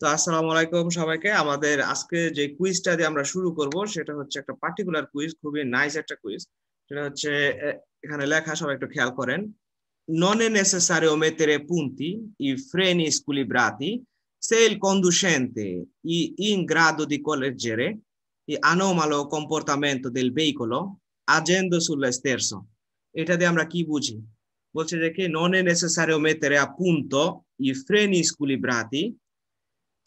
তো আসসালামু আলাইকুম সবাইকে আমাদের আজকে যে কুইজটা দিয়ে আমরা শুরু করব সেটা হচ্ছে একটা পার্টিকুলার কুইজ খুবই নাইস একটা কুইজ সেটা হচ্ছে এখানে লেখা সবাই একটু খেয়াল করেন non è necessario mettere punti, i freni squilibrati, se il conducente è in grado di correggere l'anomalo comportamento del veicolo agendo sullo stesso. এটা দিয়ে আমরা কি বুঝি বলছে যে কি নন এ নেসেসারিও মেতেরে আ পুন্তো ই ফ্রেনি স্কুলিব্রাতি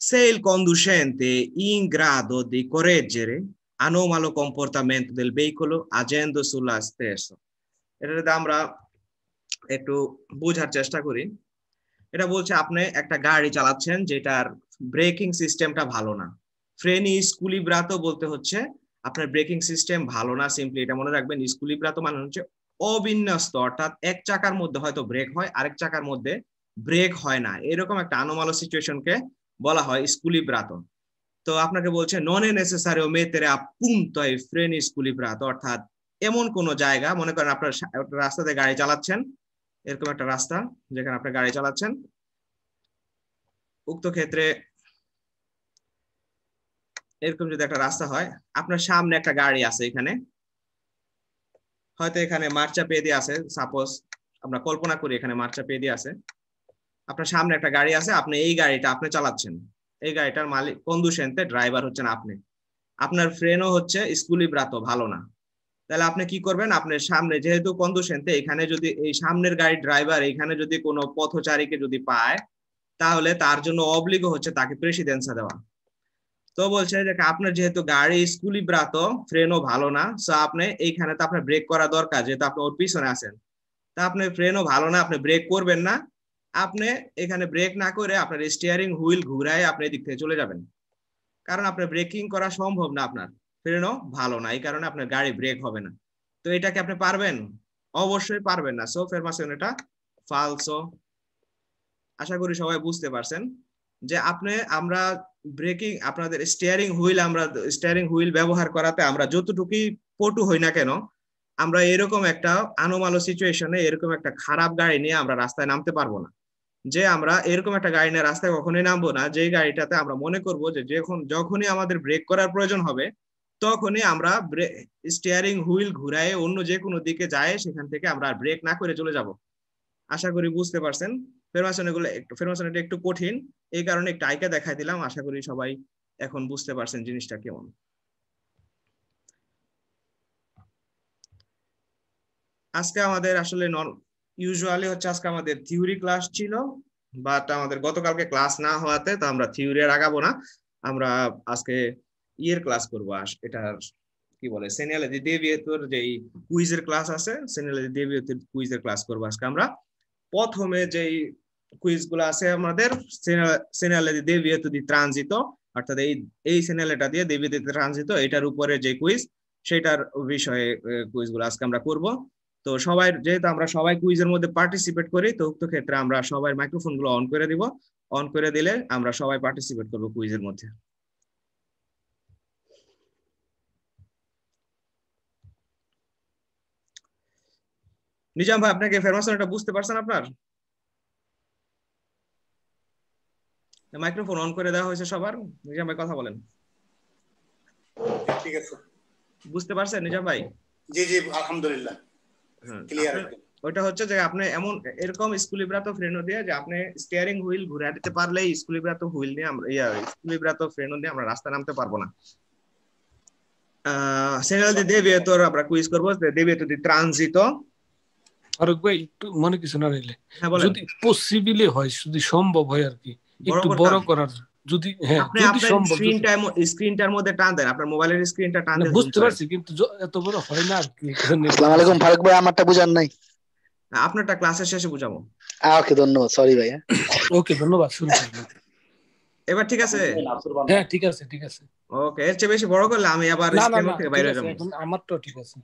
se il conducente è in grado di correggere anomalo comportamento del veicolo agendo sulla stessa এটাতে আমরা একটু বোঝার চেষ্টা করি এটা বলছে আপনি একটা গাড়ি চালাচ্ছেন যেটার ব্রেকিং সিস্টেমটা ভালো না ফ্রেনি স্কুলিব্রাতো বলতে হচ্ছে আপনার ব্রেকিং সিস্টেম ভালো না সিম্পলি এটা মনে রাখবেন স্কুলিব্রাতো মানে হচ্ছে অবিন্যস্ত অর্থাৎ এক চাকার মধ্যে হয়তো ব্রেক হয় আরেক চাকার মধ্যে ব্রেক হয় না এরকম একটা আনোমালো সিচুয়েশনকে বলা হয় স্কুলিব্রাতন তো আপনাকে বলছে নন এ নেসেসারিও মেতেরে আপুন্ত ফ্রেন ব্রাত অর্থাৎ এমন কোন জায়গা মনে করেন আপনার রাস্তাতে গাড়ি চালাচ্ছেন এরকম একটা রাস্তা যেখানে আপনি গাড়ি চালাচ্ছেন উক্ত ক্ষেত্রে এরকম যদি একটা রাস্তা হয় আপনার সামনে একটা গাড়ি আছে এখানে হয়তো এখানে মার্চা পেয়ে দিয়ে আছে সাপোজ আমরা কল্পনা করি এখানে মার্চা পেয়ে দিয়ে আছে আপনার সামনে একটা গাড়ি আছে আপনি এই গাড়িটা আপনি চালাচ্ছেন এই গাড়িটার মালিক কন্ডুসেনতে ড্রাইভার হচ্ছেন আপনি আপনার ফ্রেন্ডও হচ্ছে স্কুলই ব্রাত ভালো না তাহলে আপনি কি করবেন আপনার সামনে যেহেতু কন্ডুসেনতে এখানে যদি এই সামনের গাড়ির ড্রাইভার এখানে যদি কোনো পথচারীকে যদি পায় তাহলে তার জন্য অবলিগ হচ্ছে তাকে প্রেসিডেন্সা দেওয়া তো বলছে যে আপনার যেহেতু গাড়ি স্কুলই ব্রাত ফ্রেনও ভালো না সো আপনি এইখানে তো আপনার ব্রেক করা দরকার যেহেতু আপনি ওর পিছনে আছেন তা আপনি ফ্রেনও ভালো না আপনি ব্রেক করবেন না আপনি এখানে ব্রেক না করে আপনার স্টিয়ারিং হুইল ঘুরায় আপনি এদিক থেকে চলে যাবেন কারণ আপনার ব্রেকিং করা সম্ভব না আপনার ফেরানো ভালো না এই কারণে আপনার গাড়ি ব্রেক হবে না তো এটাকে আপনি পারবেন অবশ্যই পারবেন না সো ফেরমাসেন এটা ফালসো আশা করি সবাই বুঝতে পারছেন যে আপনি আমরা ব্রেকিং আপনাদের স্টিয়ারিং হুইল আমরা স্টিয়ারিং হুইল ব্যবহার করাতে আমরা যতটুকুই পটু হই না কেন আমরা এরকম একটা আনোমালো সিচুয়েশনে এরকম একটা খারাপ গাড়ি নিয়ে আমরা রাস্তায় নামতে পারবো না যে আমরা এরকম একটা গাড়ি নিয়ে রাস্তায় কখনোই নামবো না যে গাড়িটাতে আমরা মনে করব যে যখন যখনই আমাদের ব্রেক করার প্রয়োজন হবে তখনই আমরা স্টিয়ারিং হুইল ঘুরায় অন্য যে কোনো দিকে যায় সেখান থেকে আমরা ব্রেক না করে চলে যাব আশা করি বুঝতে পারছেন ফেরমাসন এগুলো একটু ফেরমাসন এটা একটু কঠিন এই কারণে একটু আইকা দেখাই দিলাম আশা করি সবাই এখন বুঝতে পারছেন জিনিসটা কেমন আজকে আমাদের আসলে ইউজুয়ালি হচ্ছে আজকে আমাদের থিওরি ক্লাস ছিল বাট আমাদের গতকালকে ক্লাস না হওয়াতে তো আমরা থিওরি আগাবো না আমরা আজকে ইয়ের ক্লাস করবো এটার কি বলে সেনিয়ালাজি দেবিয়তর যে কুইজের ক্লাস আছে সেনিয়ালাজি দেবিয়তের কুইজের ক্লাস করবো আজকে আমরা প্রথমে যেই কুইজ গুলো আছে আমাদের সেনিয়ালাজি দেবিয়ত দি ট্রানজিত অর্থাৎ এই এই সেনিয়ালেটা দিয়ে দেবিয়ত ট্রানজিত এটার উপরে যে কুইজ সেটার বিষয়ে কুইজ গুলো আজকে আমরা করবো তো সবাই যেহেতু আমরা সবাই কুইজের মধ্যে পার্টিসিপেট করি তো উক্ত ক্ষেত্রে আমরা সবাই মাইক্রোফোন গুলো অন করে দিব অন করে দিলে আমরা সবাই পার্টিসিপেট করবো কুইজের মধ্যে নিজাম ভাই আপনাকে ফরমেশনটা বুঝতে পারছেন আপনার মাইক্রোফোন অন করে দেওয়া হয়েছে সবার নিজাম ভাই কথা বলেন ঠিক আছে বুঝতে পারছেন নিজাম ভাই জি জি আলহামদুলিল্লাহ ক্লিয়ার ওইটা হচ্ছে যে আপনি এমন এরকম ফ্রেনো দিয়ে যে আপনি স্টিয়ারিং হুইল ঘুরে দিতে পারলে হুইল নিয়ে আমরা ইয়া ফ্রেনো আমরা রাস্তা নামতে পারবো না সেনাল দি দেবে তোর আমরা কুইজ করব দেবে তো দি ট্রানজিটো আর একটু মনে কিছু না রইলে হ্যাঁ, যদি পসিবিলি হয় যদি সম্ভব হয় আর কি একটু বড় করার যদি হ্যাঁ, মধ্যে টান দেন আপনার মোবাইলের স্ক্রিনটা টান দেন বুঝতে পারছি কিন্তু এত বড় হয় না আসসালামু আলাইকুম ফারুক ভাই আমারটা নাই আপনারটা ক্লাসের শেষে বুঝাবো ওকে ধন্যবাদ সরি ভাই ওকে হ্যাঁ। ধন্যবাদ এবার ঠিক আছে হ্যাঁ ঠিক আছে ঠিক আছে ওকে এর চেয়ে বেশি বড় করলে আমি আবার বাইরে যাব আমার তো ঠিক আছে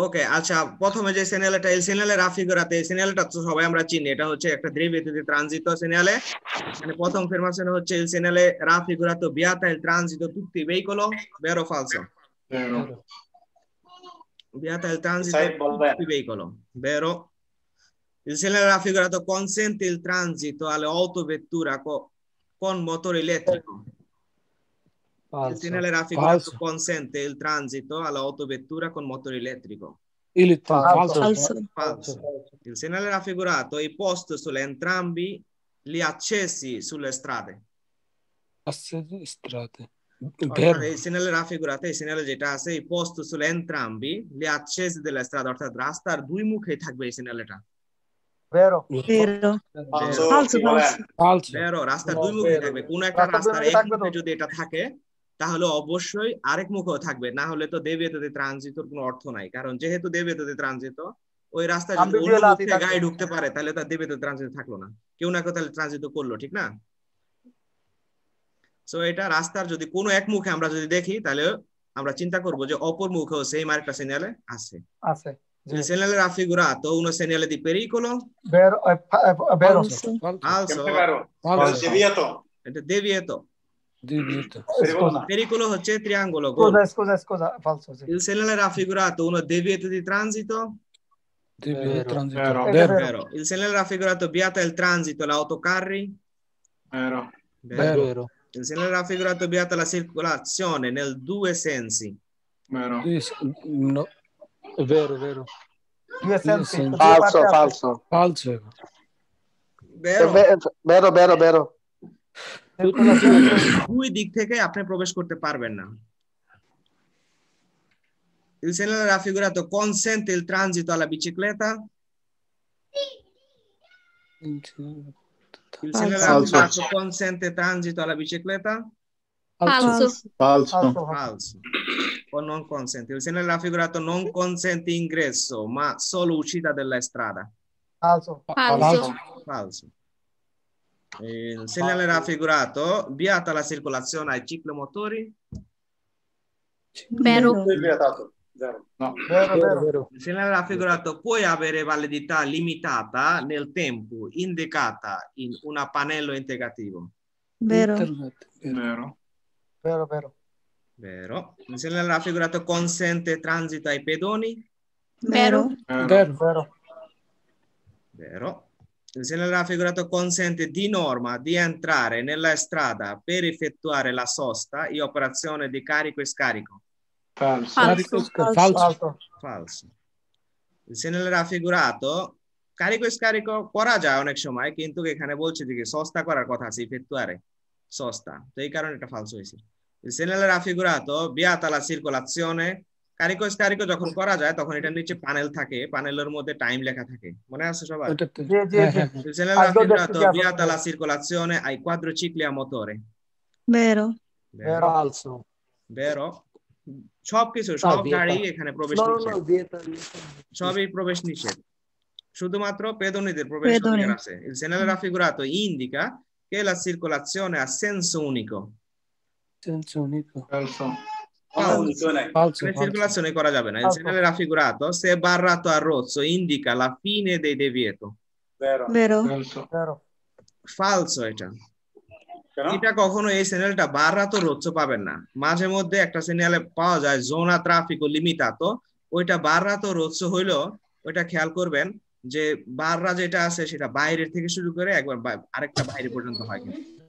ওকে আচ্ছা প্রথমে যে সিগন্যালটা এই সিগন্যালে রাফিগোরাতে এই সিগন্যালটা তো সবাই আমরা চিনি এটা হচ্ছে একটা দ্রবিতীয় ট্রানজিট সিগন্যালে মানে প্রথম ফরমেশন হচ্ছে এই সিগন্যালে রাফিগোরাতে বিয়াতা il transito tutti i veicolo vero o falso vero viata il transito tutti i veicolo vero il segnale raffigurato consente il transito alle autovetture con motore elettrico Falso. Il segnale raffigurato consente il transito all'autovettura con motore elettrico. Il, falso. Falso. falso. il segnale raffigurato è posto su entrambi gli accessi sulle strade. Accessi strade. Il segnale raffigurato এই সিগন্যালে যেটা আছে এই post সুলে এন্ট্রাম্বি লে access দে রাস্তা অর্থাৎ রাস্তার দুই Vero. Vero. Falso. সিগন্যালেটা ভেরো ভেরো ফালস ফালস ভেরো রাস্তার দুই মুখে থাকবে কোন একটা রাস্তার এক মুখে যদি এটা থাকে তাহলে অবশ্যই আরেক মুখ থাকবে না হলে তো দেবেততে ট্রানজিটর কোনো অর্থ নাই কারণ যেহেতু দেবেততে ট্রানজিট ওই রাস্তা যদি অন্য মুখে গায়ে ঢুকতে পারে তাহলে তার দেবেততে ট্রানজিট থাকলো না কেউ না কেউ তাহলে ট্রানজিট করলো ঠিক না সো এটা রাস্তার যদি কোনো এক মুখে আমরা যদি দেখি তাহলে আমরা চিন্তা করব যে অপর মুখেও সেই মার্কটা সিগন্যালে আছে আছে segnale la raffigurato uno segnale di pericolo vero, è, è vero. falso falso, falso. falso. falso. devieto Eh, pericolo, pericolo c'è triangolo. Gol. Scusa, scusa, scusa, falso. Sì. Il segnale raffigurato uno dei di transito. Vero, transito. Vero. Vero. Vero. Il segnale raffigurato viata il transito, l'autocarri. Vero. Vero. Vero. Il era raffigurato beata la circolazione nel due sensi. Vero. No. Vero, vero. Due sensi. Falso, falso. Falso. Vero, vero, vero. vero. সুতরাং দুই দিক থেকে আপনি প্রবেশ করতে পারবেন না Il segnale raffigurato consente il transito alla bicicletta? Il segnale raffigurato consente transito alla bicicletta? Falso. Falso. Falso. O non consente. Il segnale raffigurato non consente ingresso, ma solo uscita della strada. Falso. Falso. Falso. Il segnale raffigurato, viata la circolazione ai ciclomotori? Vero. Vero. No. Vero, vero. vero. Il segnale raffigurato può avere validità limitata nel tempo indicata in un pannello integrativo. Vero. Vero. Vero, vero. Vero. Il segnale raffigurato consente transito ai pedoni? Vero. Vero. Vero. vero. vero. L'insieme verrà figurato consente di norma di entrare nella strada per effettuare la sosta e operazione di carico e scarico. Falso. Falso. Falso. Falso. L'insieme verrà figurato carico e scarico করা যায় অনেক সময় কিন্তু che বলছে যে সস্তা করার কথা আছে ইফেটুয়ারে সস্তা তো এই কারণে এটা ফালস হয়েছে Il raffigurato viata la circolazione কারিকজ কারিকজ যখন করা যায় তখন এটা নিচে প্যানেল থাকে প্যানেলের মধ্যে টাইম লেখা থাকে মনে আছে সবার avviata la circolazione ai quattro cicli a motore vero vero also vero সবকিছু ah, সব গাড়ি এখানে প্রবেশ সবই প্রবেশ নিষেধ শুধুমাত্র পেদনীদের প্রবেশ আছে il segnale raffigurato indica che la circolazione ha senso unico senso unico senso Falso, Una circolazione ancora già bene. Il segnale raffigurato se barrato a rosso indica la fine divieto. Vero. Vero. Vero. Falso এটা কখনো এই সিগন্যালটা পাবেন না মাঝে মধ্যে একটা সিগন্যালে পাওয়া যায় জোনা ট্রাফিক ও লিমিতাতো ওইটা বাররাতো রোজ হইলো ওইটা খেয়াল করবেন যে বাররা যেটা আছে সেটা বাইরের থেকে শুরু করে একবার আরেকটা বাইরে পর্যন্ত হয় কিন্তু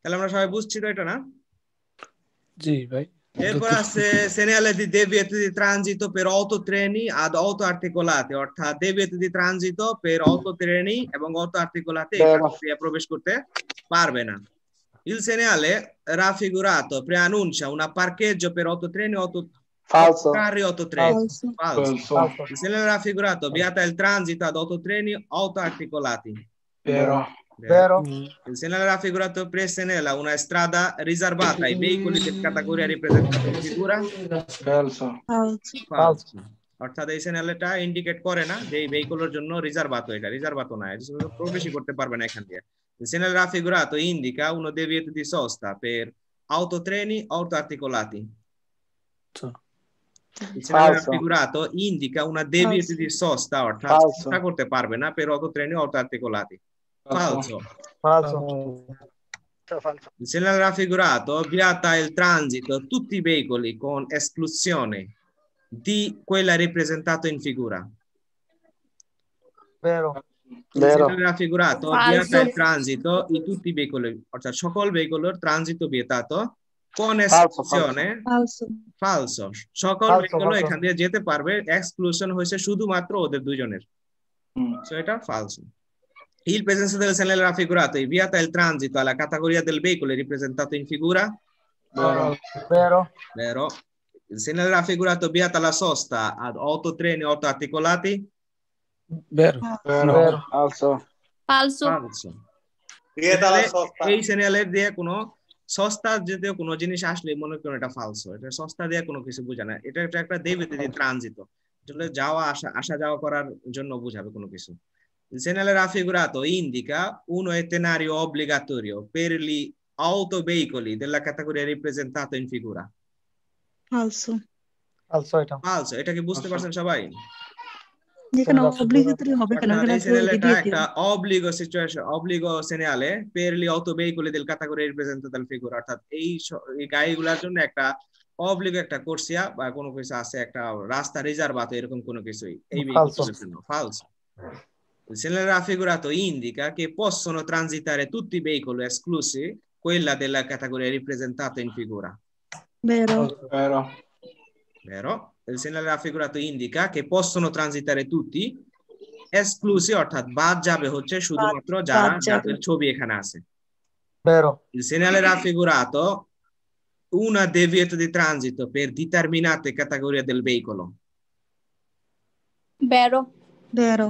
তাহলে আমরা সবাই বুঝছি তো এটা না জি ভাই এরপর আছে segnalati deviati di transito per autotreni ad auto articolate অর্থাৎ deviati di transito per autotreni এবং auto articolate প্রবেশ করতে পারবে না Il segnale raffigurato preannuncia un parcheggio per autotreni auto Falso. Carri autotreni. Falso. Falso. Falso. Il segnale raffigurato vieta il transito ad autotreni autoarticolati. Vero. Vero? Insieme alla raffigurato presenella una strada riservata ai veicoli di categoria ripresentata in figura? Falso. Falso. অর্থাৎ এই চ্যানেলটা indicate করে না যে এই ভেহিকলের জন্য রিজার্ভাত এটা রিজার্ভাত না প্রবেশই করতে পারবে না এখান দিয়ে channel raffigurato indica uno dei vieti di sosta per autotreni autoarticolati. Il segnale raffigurato indica una deviazione di sosta, অর্থাৎ করতে পারবে না per autotreni autoarticolati. Falso. Falso. Falso. Se l'ha raffigurato, ovviata il transito a tutti i veicoli con esclusione di quella rappresentata in figura. Vero. Vero. Se l'ha raffigurato, ovviata il transito di tutti i veicoli, cioè সকল veicolo transito vietato con esclusione falso falso সকল veicolo এখান দিয়ে যেতে পারবে exclusion হইছে শুধুমাত্র ওদের দুজনের সো এটা falso il presenza del segnale raffigurato inviata del transito alla categoria del veicolo ripresentato in figura? Vero. Vero. Vero. Il segnale raffigurato avviata alla sosta ad 8 treni 8 articolati? Vero. Vero. Vero. Falso. Falso. Falso. এই সিরিয়ালের দিয়ে কোনো সস্তা যদি কোনো জিনিস আসলে মনে করেন এটা ফালসো এটা সস্তা দিয়ে কোনো কিছু বোঝায় না এটা একটা দেবীতে ট্রানজিত যাওয়া আসা আসা যাওয়া করার জন্য বোঝাবে কোনো কিছু se nella raffigurato indica uno itinerario obbligatorio per gli autoveicoli della categoria rappresentata in figura falso falso এটা falso এটা কি বুঝতে পারছেন সবাই যেখানে অব্লিগেটরি হবে কেন একটা অব্লিগো সিচুয়েশন অব্লিগো সিনালে per gli autoveicoli del categoria rappresentata in figura অর্থাৎ এই গাড়িগুলোর জন্য একটা অবলিগ একটা কোর্সিয়া বা কোনো কিছু আছে একটা রাস্তা রিজার্ভ আছে এরকম কোনো কিছুই এই ফালস il segnale raffigurato indica che possono transitare tutti i veicoli, esclusi quella della categoria ripresentata in figura. Vero. Vero. Vero. Il segnale raffigurato indica che possono transitare tutti, esclusi অর্থাৎ বাদ যাবে হচ্ছে শুধুমাত্র যারা যাদের ছবি এখানে Il segnale raffigurato una divieto di transito per determinate categorie del veicolo. Vero. Vero.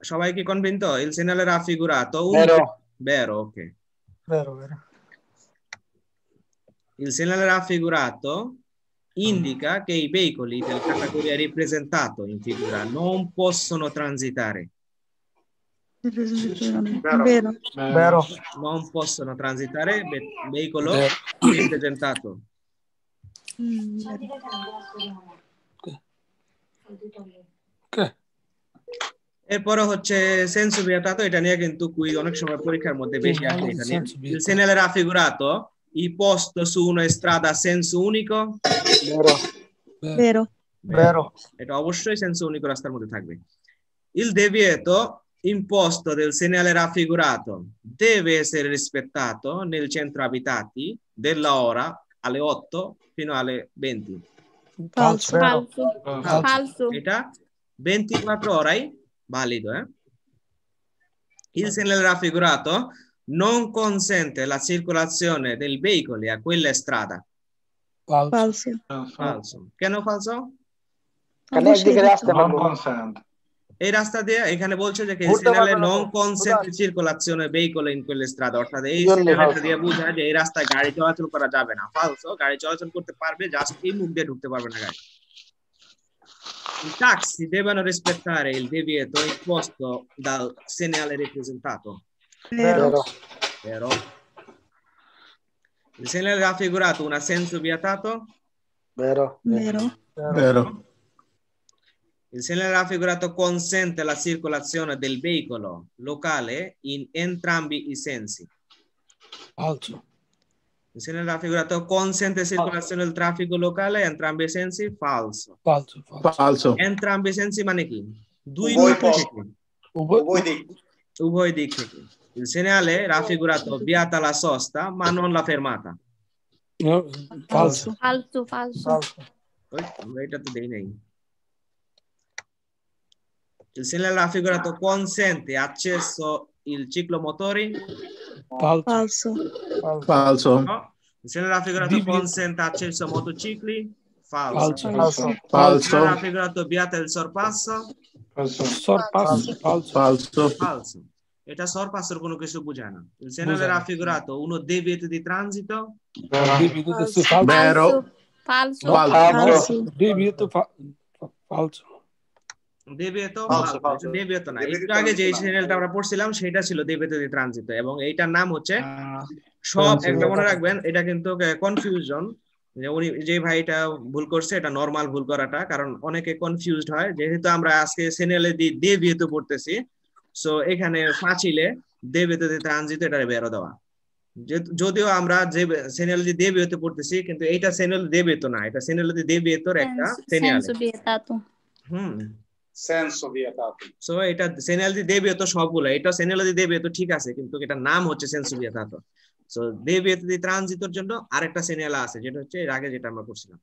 Sciavai che convinto, il segnale raffigurato. Un... Vero. Vero, ok. Vero, vero. Il segnale raffigurato indica mm. che i veicoli della categoria rappresentato in figura non possono transitare. Vero. Vero. Non possono transitare veicolo rappresentato. Che? Mm, এরপরে হচ্ছে সেনসুবিয়াটা তো এটা নিয়ে কিন্তু quiz অনেক সময় পরীক্ষার মধ্যে বেশি আসে এটা নিয়ে il se nella raffigurato i posto su una strada a senso unico vero vero vero এটা অবশ্যই senso unico রাস্তার মধ্যে থাকবে il divieto imposto del segnale raffigurato deve essere rispettato nel centro abitati della ora alle 8 fino alle 20 falso falso, falso. falso. এটা 24 oraই valido, eh? Il segnale raffigurato non consente la circolazione del veicolo a quella strada. Falso. Falso. No, ah, falso. Che non falso? Non consente. Era এই রাস্তা দিয়ে এখানে বলছে যে সিগন্যালে non consent circulation vehicle ইন কোলে স্ট্রাদা অর্থাৎ এই সিগন্যালটা দিয়ে বোঝায় যে এই রাস্তায় গাড়ি চলাচল করা যাবে না ফালস গাড়ি চলাচল করতে পারবে জাস্ট এই মুখ দিয়ে ঢুকতে পারবে না গাড়ি i taxi devono rispettare il divieto imposto dal segnale rappresentato. Vero. Vero. Il segnale ha figurato un assenso vietato? Vero. Vero. Vero. Il segnale raffigurato consente la circolazione del veicolo locale in entrambi i sensi. Altro. Se nella figurato consente circolazione del traffico locale, entrambi i sensi, falso. Falso. falso. falso. Entrambi i sensi মানে কি? দুই উভয় দিক উভয় দিক il segnale raffigurato viata la sosta ma non la fermata no, falso falso falso, falso. এটা তো দেই নাই il segnale raffigurato consente accesso il motori, Falso. Falso. Falso. No? Se non raffigurato Consent accesso a motocicli? Falso. Falso. Falso. Se non raffigurato Beata il sorpasso? Falso. Sorpasso. Falso. Falso. Falso. এটা সরপাসের কোনো কিছু বোঝায় না সেনালে রাফিগুরাতো উনো দেবিয়েতে দি ট্রানজিতো Vero. Falso. Falso. Falso. Falso. Falso. Falso. যে আমরা পড়ছিলাম সেটা ছিল এবং এইটার নাম হচ্ছে সব মনে রাখবেন এটা কিন্তু যে উনি যে ভুল করছে এটা নরমাল ভুল করাটা কারণ অনেকে কনফিউজড হয় যেহেতু আমরা আজকে সিরিয়ালে দেবেতু পড়তেছি সো এখানে ফাঁচিলে দেবেতু দি ট্রানজিত এটা বেরো দেওয়া যদিও আমরা যে সেনেল দি দেবেতু পড়তেছি কিন্তু এটা সেনেল দেবেতু না এটা সেনেল দেবেতুর একটা সেনেল হুম সেনসোভিয়াতাতু সো এটা সেনেলজি দেবীয়ত সবগুলা এটা সেনেলজি দেবীয়ত ঠিক আছে কিন্তু এটা নাম হচ্ছে সেনসোভিয়াতাতু সো দেবীয়ত দি ট্রানজিটর জন্য আরেকটা সেনেলা আছে যেটা হচ্ছে এর আগে যেটা আমরা করছিলাম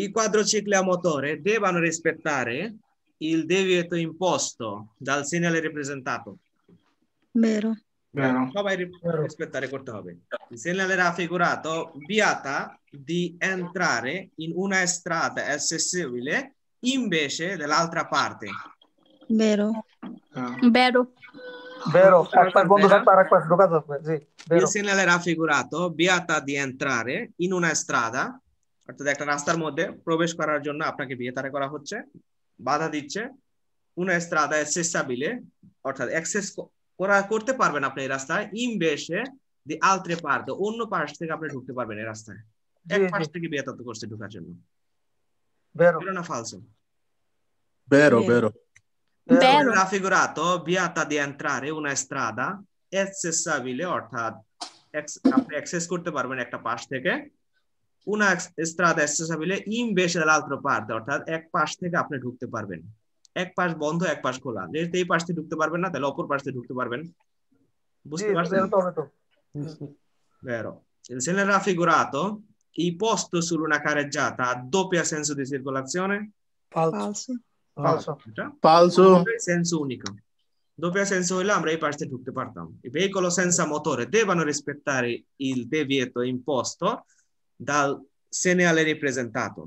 Il quadrociclo a motore devono rispettare il devieto imposto dal segnale rappresentato. Vero. Vero. সবাই rispettare করতে হবে। Il segnale raffigurato vieta di entrare in una strada accessibile invece dell'altra parte. Vero. Ah. Vero. Vero, quando saltare questo caso, sì, vero. Il segnale raffigurato, beata di entrare in una strada, অর্থাৎ একটা রাস্তার মধ্যে প্রবেশ করার জন্য আপনাকে বিয়েতারে করা হচ্ছে বাধা দিচ্ছে una strada accessabile অর্থাৎ অ্যাক্সেস করা করতে পারবেন আপনি এই রাস্তায় ইমবেশে দি আলত্রে পার্ট অন্য পাশ থেকে আপনি ঢুকতে পারবেন এই রাস্তায় এক পাশ থেকে বিয়ে করছে ঢুকার জন্য Vero. Vero o falso? Vero, vero. vero. Era figurato, viata di entrare una strada, accessibile, অর্থাৎ আপনি অ্যাক্সেস করতে পারবেন একটা পাশ una strada accessibile invece বেশ parte অর্থাৎ এক পাশ থেকে আপনি ঢুকতে barbe. এক পাশ বন্ধ এক পাশ খোলা যেহেতু এই পাশ থেকে ঢুকতে পারবেন না তাহলে অপর পাশ থেকে ঢুকতে পারবেন বুঝতে পারছেন vero il senere raffigurato i post sulla carreggiata a doppio senso di circolazione? Falso. Falso. Falso. Ah, senso unico. Doppio senso ఇలా e parte పార్ట్స్ దుక్తి I veicoli senza motore devono rispettare il divieto imposto dal segnale ripresentato.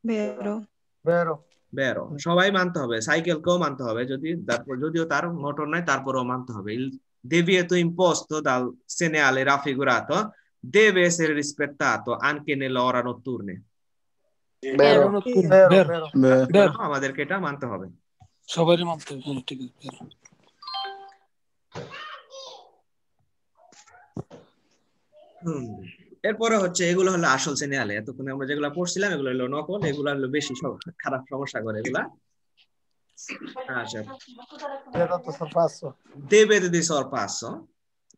Vero. Vero. Vero. বেরো সবাই মানতে হবে সাইকেলকেও মানতে হবে যদি তারপর যদিও তার মোটর নাই তারপরেও মানতে হবে il divieto imposto dal segnale raffigurato deve essere rispettato anche nell'ora notturna. Vero, vero, vero, vero, vero. Mm. No, আমাদেরকে এটা মানতে হবে সবারই মানতে হবে ঠিক আছে এরপরে হচ্ছে এগুলো হলো আসল সিনিয়ালে এতক্ষণে আমরা যেগুলো পড়ছিলাম এগুলো হলো নকল এগুলো হলো বেশি সব খারাপ সমস্যা করে এগুলা আচ্ছা deve di sorpasso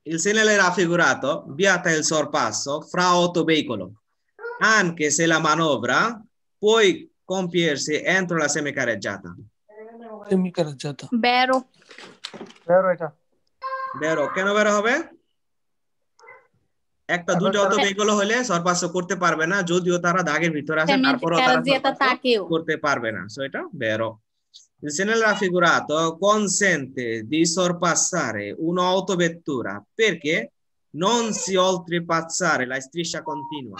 il segnale raffigurato viata il sorpasso fra otto veicoli, anche se la manovra può compiersi entro la semicareggiata. Semicareggiata. Vero. Vero এটা বেরো কেন বেরো হবে একটা দুটো অত বেগুলো হলে সর্বাস করতে পারবে না যদিও তারা দাগের ভিতরে আছে তারপরও তারা করতে পারবে না সো এটা বেরো Il segnale raffigurato consente di sorpassare un'autovettura perché non si oltrepassare la striscia continua.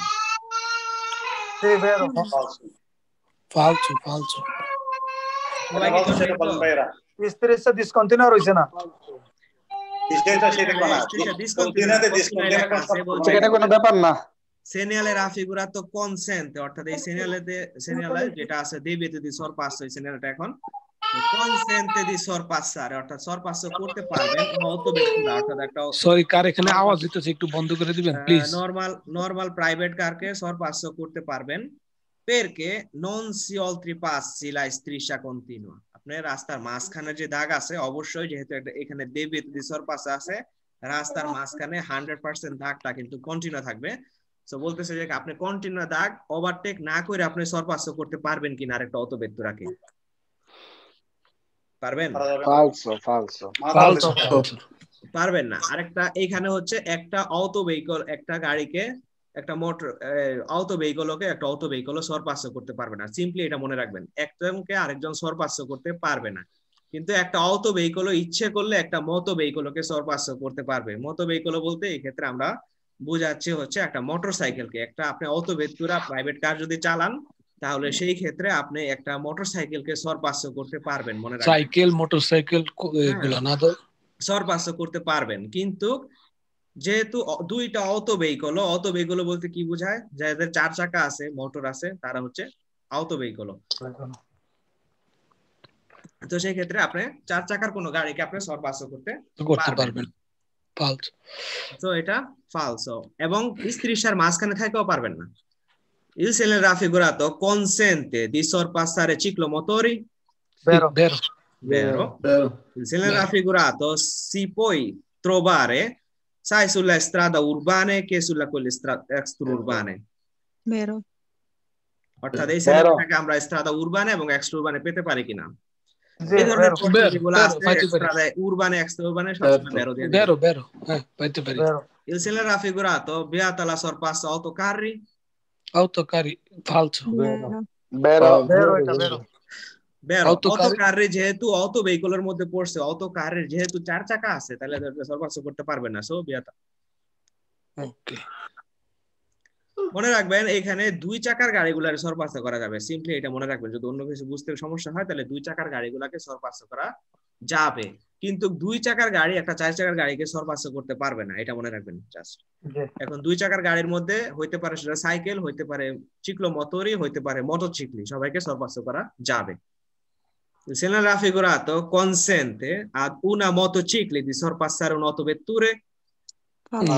Sì, vero, falso. Falso, falso. Striscia discontinua o isena? সিগন্যালে consente, তো কনসেন্ট অর্থাৎ এই সিগন্যালে সিগন্যালে যেটা আছে দেবীতে সরপাস ওই সিগন্যালটা এখন কনসেন্টে দি সরপাসার অর্থাৎ সরপাস করতে পারবেন অর্থাৎ একটা সরি কার এখানে আওয়াজ হইতেছে একটু বন্ধ করে দিবেন প্লিজ নরমাল নরমাল প্রাইভেট কারকে সরপাস করতে পারবেন পেরকে নন কন্টিনিউ আপনার রাস্তার মাঝখানে যে দাগ আছে অবশ্যই যেহেতু এখানে দেবে দি সরপাস আছে রাস্তার মাঝখানে হান্ড্রেড পার্সেন্ট দাগটা কিন্তু কন্টিনিউ থাকবে তো বলতেছে যে আপনি কন্টিনিউ দাগ ওভারটেক না করে আপনি সরপাস করতে পারবেন কিনা আরেকটা অত রাখে পারবেন ফালসো ফালসো ফালসো পারবেন না আরেকটা এইখানে হচ্ছে একটা অটো ভেহিকল একটা গাড়িকে একটা মোটর অটো ভেহিকলকে একটা অটো ভেহিকল সরপাস করতে পারবে না সিম্পলি এটা মনে রাখবেন একজনকে আরেকজন সরপাস করতে পারবে না কিন্তু একটা অটো ভেহিকল ইচ্ছে করলে একটা মতো ভেহিকলকে সরপাস করতে পারবে মতো ভেহিকল বলতে এই ক্ষেত্রে আমরা বোঝাচ্ছে হচ্ছে একটা মোটরসাইকেলকে একটা আপনি অটো ভেহিকল প্রাইভেট কার যদি চালান তাহলে সেই ক্ষেত্রে আপনি একটা মোটরসাইকেলকে সরপাস্য করতে পারবেন মনে রাখবেন সাইকেল হ্যাঁ। মোটরসাইকেল এগুলো না তো সরপাস্য করতে পারবেন কিন্তু যেহেতু দুইটা অত ভেহিকল অত ভেহিকল বলতে কি বোঝায় যাদের চার চাকা আছে মোটর আছে তারা হচ্ছে অত ভেহিকল তো সেই ক্ষেত্রে আপনি চার চাকার কোনো গাড়িকে আপনি সরপাশ করতে করতে পারবেন ফালস তো এটা ফালস এবং স্ত্রী মাঝখানে থাকতেও পারবেন না Il era figurato consente di sorpassare ciclomotori? Vero. Vero. Vero. Vero. Il era raffigurato si può trovare sai sulle strade urbane che sulle quelle extraurbane. Vero. অর্থাৎ এই সেলেটাকে আমরা স্ট্রাদা উরবানে এবং এক্সট্রা উরবানে পেতে পারি কিনা এই ধরনের vero, vero, স্ট্রাদা উরবানে এক্সট্রা উরবানে সবসময় বেরো দিয়ে বেরো বেরো হ্যাঁ Il selera figurato beata la sorpassa autocarri এটা যেহেতু অটো ভেহিকলের মধ্যে পড়ছে যেহেতু চার চাকা আছে তাহলে সর্বাংশ করতে পারবে না সো মনে রাখবেন এখানে দুই চাকার গাড়িগুলার সর্বাস্ত করা যাবে সিম্পলি এটা মনে রাখবেন যদি অন্য কিছু বুঝতে সমস্যা হয় তাহলে দুই চাকার গাড়িগুলাকে সর্বাস্ত করা যাবে কিন্তু দুই চাকার গাড়ি একটা চার চাকার গাড়িকে সরপাস করতে পারবে না এটা মনে রাখবেন জাস্ট এখন দুই চাকার গাড়ির মধ্যে হইতে পারে সেটা সাইকেল হইতে পারে চিকলো মোটরই হইতে পারে মোটর চিকলি সবাইকে সরপাস করা যাবে সেনা রাফিকরা কনসেন্টে উনা মতো চিকলি দি সরপাস সারে নত বেতুরে না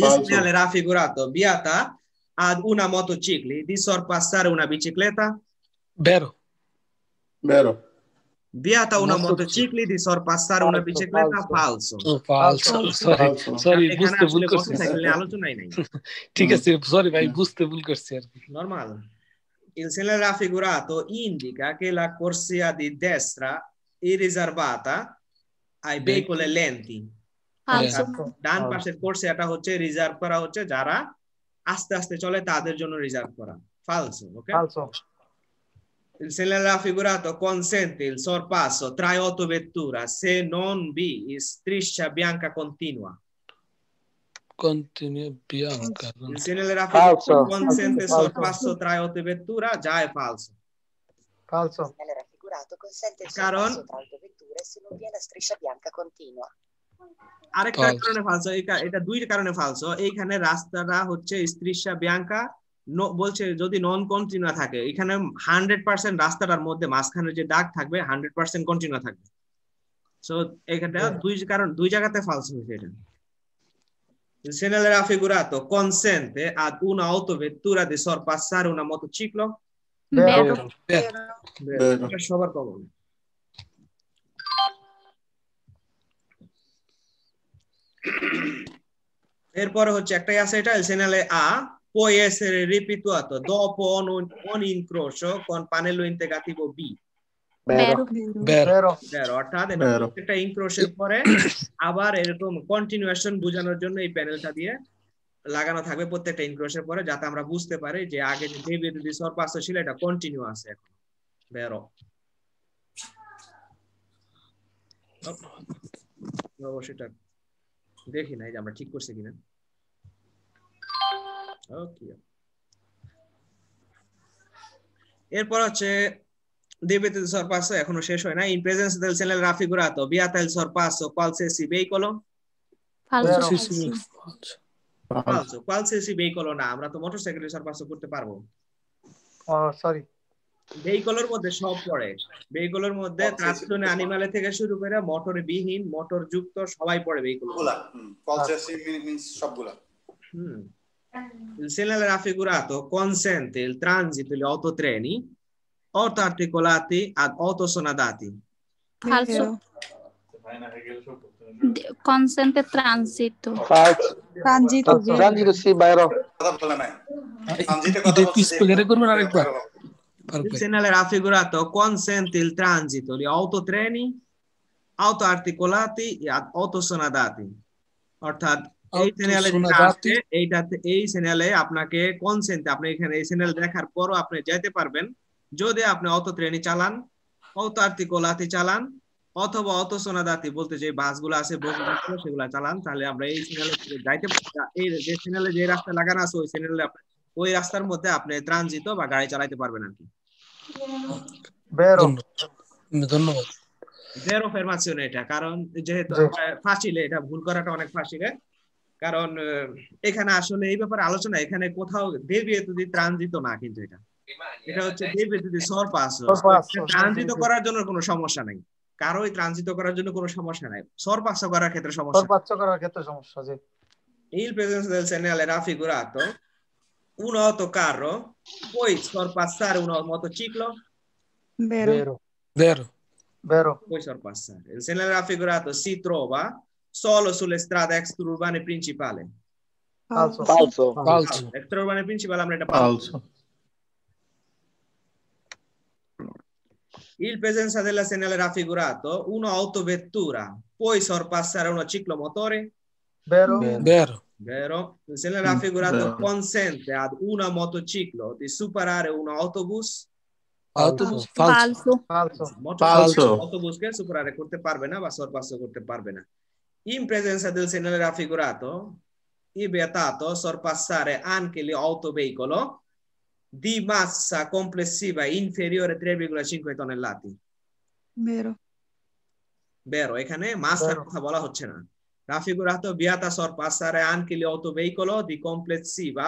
ইসলামে বিয়াতা আর উনা মতো চিকলি দি সরপাস সারে উনা বিচিকলেতা বেরো Vero. Viata una motocicli di sorpassare falso, una bicicletta falso. Falso. Sorry বুঝতে ভুল করছি সাইকেলে আলোচনাই নাই ঠিক আছে সরি ভাই Il segnale raffigurato indica che la corsia di destra è riservata ai veicoli lenti. ডান পাশের কোর্সিয়াটা হচ্ছে রিজার্ভ করা হচ্ছে যারা আস্তে Asta চলে তাদের জন্য রিজার্ভ করা Falso. Okay ecco, ফালসো se l'ha figurato consente il sorpasso tra i otto vetture se non B striscia bianca continua continua bianca il segnale raffigurato consente il sorpasso tra i otto vetture già è falso falso il segnale figurato consente il sorpasso tra otto vetture se non vi è la striscia bianca continua আরেকটা কারণে ফালসো এটা দুই কারণে ফালসো এইখানে রাস্তাটা হচ্ছে স্ত্রীষা Bianca বলছে যদি নন কন্টিনিউ থাকে এখানে হান্ড্রেড পার্সেন্ট রাস্তাটার মধ্যে মাঝখানে যে ডাক থাকবে হান্ড্রেড পার্সেন্ট কন্টিনিউ থাকবে সো এখানটা দুই কারণ দুই জায়গাতে ফালস হয়েছে এটা এরপরে হচ্ছে একটাই আছে এটা সেনালে আ può essere ripetuto dopo un, un incrocio con pannello integrativo B. Vero, vero, vero অর্থাৎ প্রত্যেকটা ইনক্রোশের পরে আবার এরকম কন্টিনিউয়েশন বোঝানোর জন্য এই প্যানেলটা দিয়ে লাগানো থাকবে প্রত্যেকটা ইনক্রোশের পরে যাতে আমরা বুঝতে পারি যে আগে যে দেবী যদি সর্পাস ছিল এটা কন্টিনিউ আছে এখন বেরো সেটা দেখি না যে আমরা ঠিক করছি কিনা এরপর হচ্ছে দেবে তেল এখনো শেষ হয় না ইন প্রেজেন্স দেল ও কল সেসি বে না আমরা তো মোটরসাইকেল সর পাস করতে পারবো সরি ভেহিকলের মধ্যে সব পড়ে ভেহিকলের মধ্যে ট্রাস্টনে অ্যানিমালে থেকে শুরু করে মোটর বিহীন মোটর যুক্ত সবাই পড়ে ভেহিকল আচ্ছা। সবগুলা হুম Il segnale raffigurato consente il transito di autotreni articolati ad autosonadati. Falso. Consente transito. Falso. Transito. Transito sì, vero. Devi spiegare con una regola. Il segnale raffigurato consente il transito di autotreni autoarticolati e autosonadati. অর্থাৎ এই চ্যানেলে যেটা আছে এইটাতে এই চ্যানেলে আপনাকে consent আপনি এখানে এই চ্যানেল দেখার পরও আপনি যেতে পারবেন যদি আপনি অত ট্রেনে চালান অত আর্টিকোলাতে চালান অথবা অত সোনাদাতি বলতে যে বাসগুলো আছে সেগুলো চালান তাহলে আমরা এই চ্যানেলে যাইতে এই যে চ্যানেলে যে রাস্তা লাগানো আছে ওই চ্যানেলে ওই রাস্তার মধ্যে আপনি ট্রানজিট বা গাড়ি চালাইতে পারবেন আর কি ধন্যবাদ জেরো ফরমাসিও এটা কারণ যেহেতু ফাঁসিলে এটা ভুল করাটা অনেক ফাঁসিলে কারণ এখানে আসলে এই ব্যাপারে আলোচনা এখানে কোথাও দেবী যদি ত্রাঞ্জিত না কিন্তু এটা এটা হচ্ছে দেবী যদি সরপাস ট্রানজিত করার জন্য কোনো সমস্যা নাই কারোই ট্রানজিত করার জন্য কোনো সমস্যা নাই সরপাস করার ক্ষেত্রে সমস্যা সরপাস করার ক্ষেত্রে সমস্যা জি il presenza del segnale era figurato un autocarro puoi solo sulle strade extraurbane principali. Falso. Falso. Falso. Extraurbane principale আমরা এটা falso. Il presenza della segnale raffigurato un'autovettura può sorpassare uno ciclomotore? Vero. Vero. Vero. Il segnale raffigurato Vero. consente ad un motociclo di superare un autobus? Autobus. Falso. Falso. Falso. Falso. Autobus কে সুপার করতে পারবে না বা সরপাস করতে পারবে না। in presenza del segnale raffigurato, il vietato sorpassare anche l'autoveicolo di massa complessiva inferiore a 3,5 tonnellate. Vero. Vero, এখানে মাসটার কথা বলা হচ্ছে না। raffigurato beata sorpassare anche l'autoveicolo di complessiva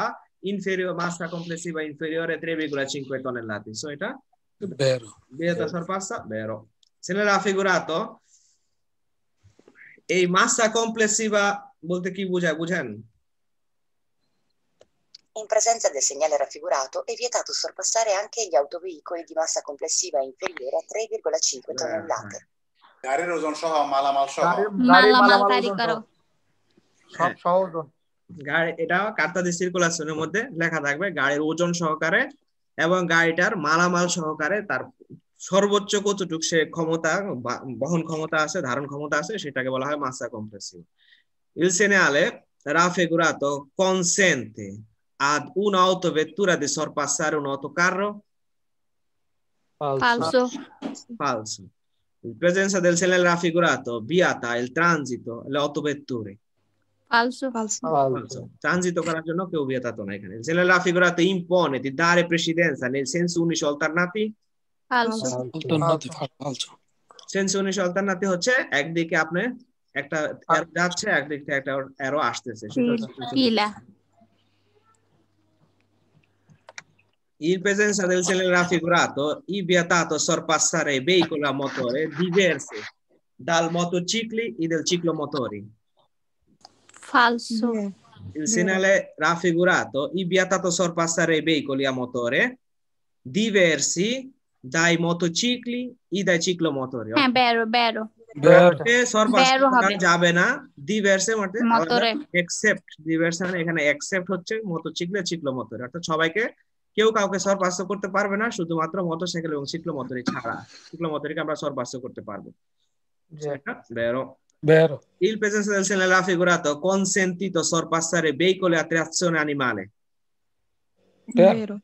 inferiore massa complessiva inferiore a 3,5 tonnellate. So, এটা? Vero. Vieta sorpassa? Vero. Se ne raffigurato এই মাসা কমপ্লেসিভা বলতে কি বোঝায় বুঝেন In presenza del segnale raffigurato è vietato sorpassare anche gli autoveicoli di massa complessiva inferiore a 3,5 tonnellate. গাড়ির ওজন সহ মালামাল সহ মালামাল তারি করো সব সহ ওজন গাড়ি এটা কার্তাদি সার্কুলেশনের মধ্যে লেখা থাকবে গাড়ির ওজন সহকারে এবং গাড়িটার মালামাল সহকারে তার সর্বোচ্চ কতটুক সে ক্ষমতা বহন ক্ষমতা আছে ধারণ ক্ষমতা আছে সেটাকে বলা হয় মাসা কম্প্রেসিভ il segnale sarà figurato consente ad un'autovettura di sorpassare un autocarro? Falso. Falso. In presenza del segnale raffigurato, viata il transito, le autovetture. Falso. Falso. Falso. Transito con la che ho viatato. Il segnale raffigurato impone di dare precedenza nel senso unici alternativo? সেন্সনেশন alternative হচ্ছে একদিকে আপনি একটা arrow যাচ্ছে একদিক থেকে একটা arrow আসতেছে In presenza del genere raffigurato, i vietato sorpassare i veicoli a motore diversi dal motocicli e del ciclomotori. Falso. Il segnale raffigurato, i vietato sorpassare i veicoli a motore diversi দাই চিকলি ই দাই চিকলো মতরে হ্যাঁ বেরো বেরো যাবে না দি ভার্সে মানে except দি ভার্সে মানে এখানে এক্সেপ্ট হচ্ছে মতো চিকলে চিকলো মতরে অর্থাৎ সবাইকে কেউ কাউকে সরপাস্য করতে পারবে না শুধুমাত্র সাইকেল এবং চিকলো মতরে ছাড়া চিকলো মতরিকে আমরা সর্বাস্ত করতে পারবো আচ্ছা, বেরো Vero. Il presenza del seno l'ha figurato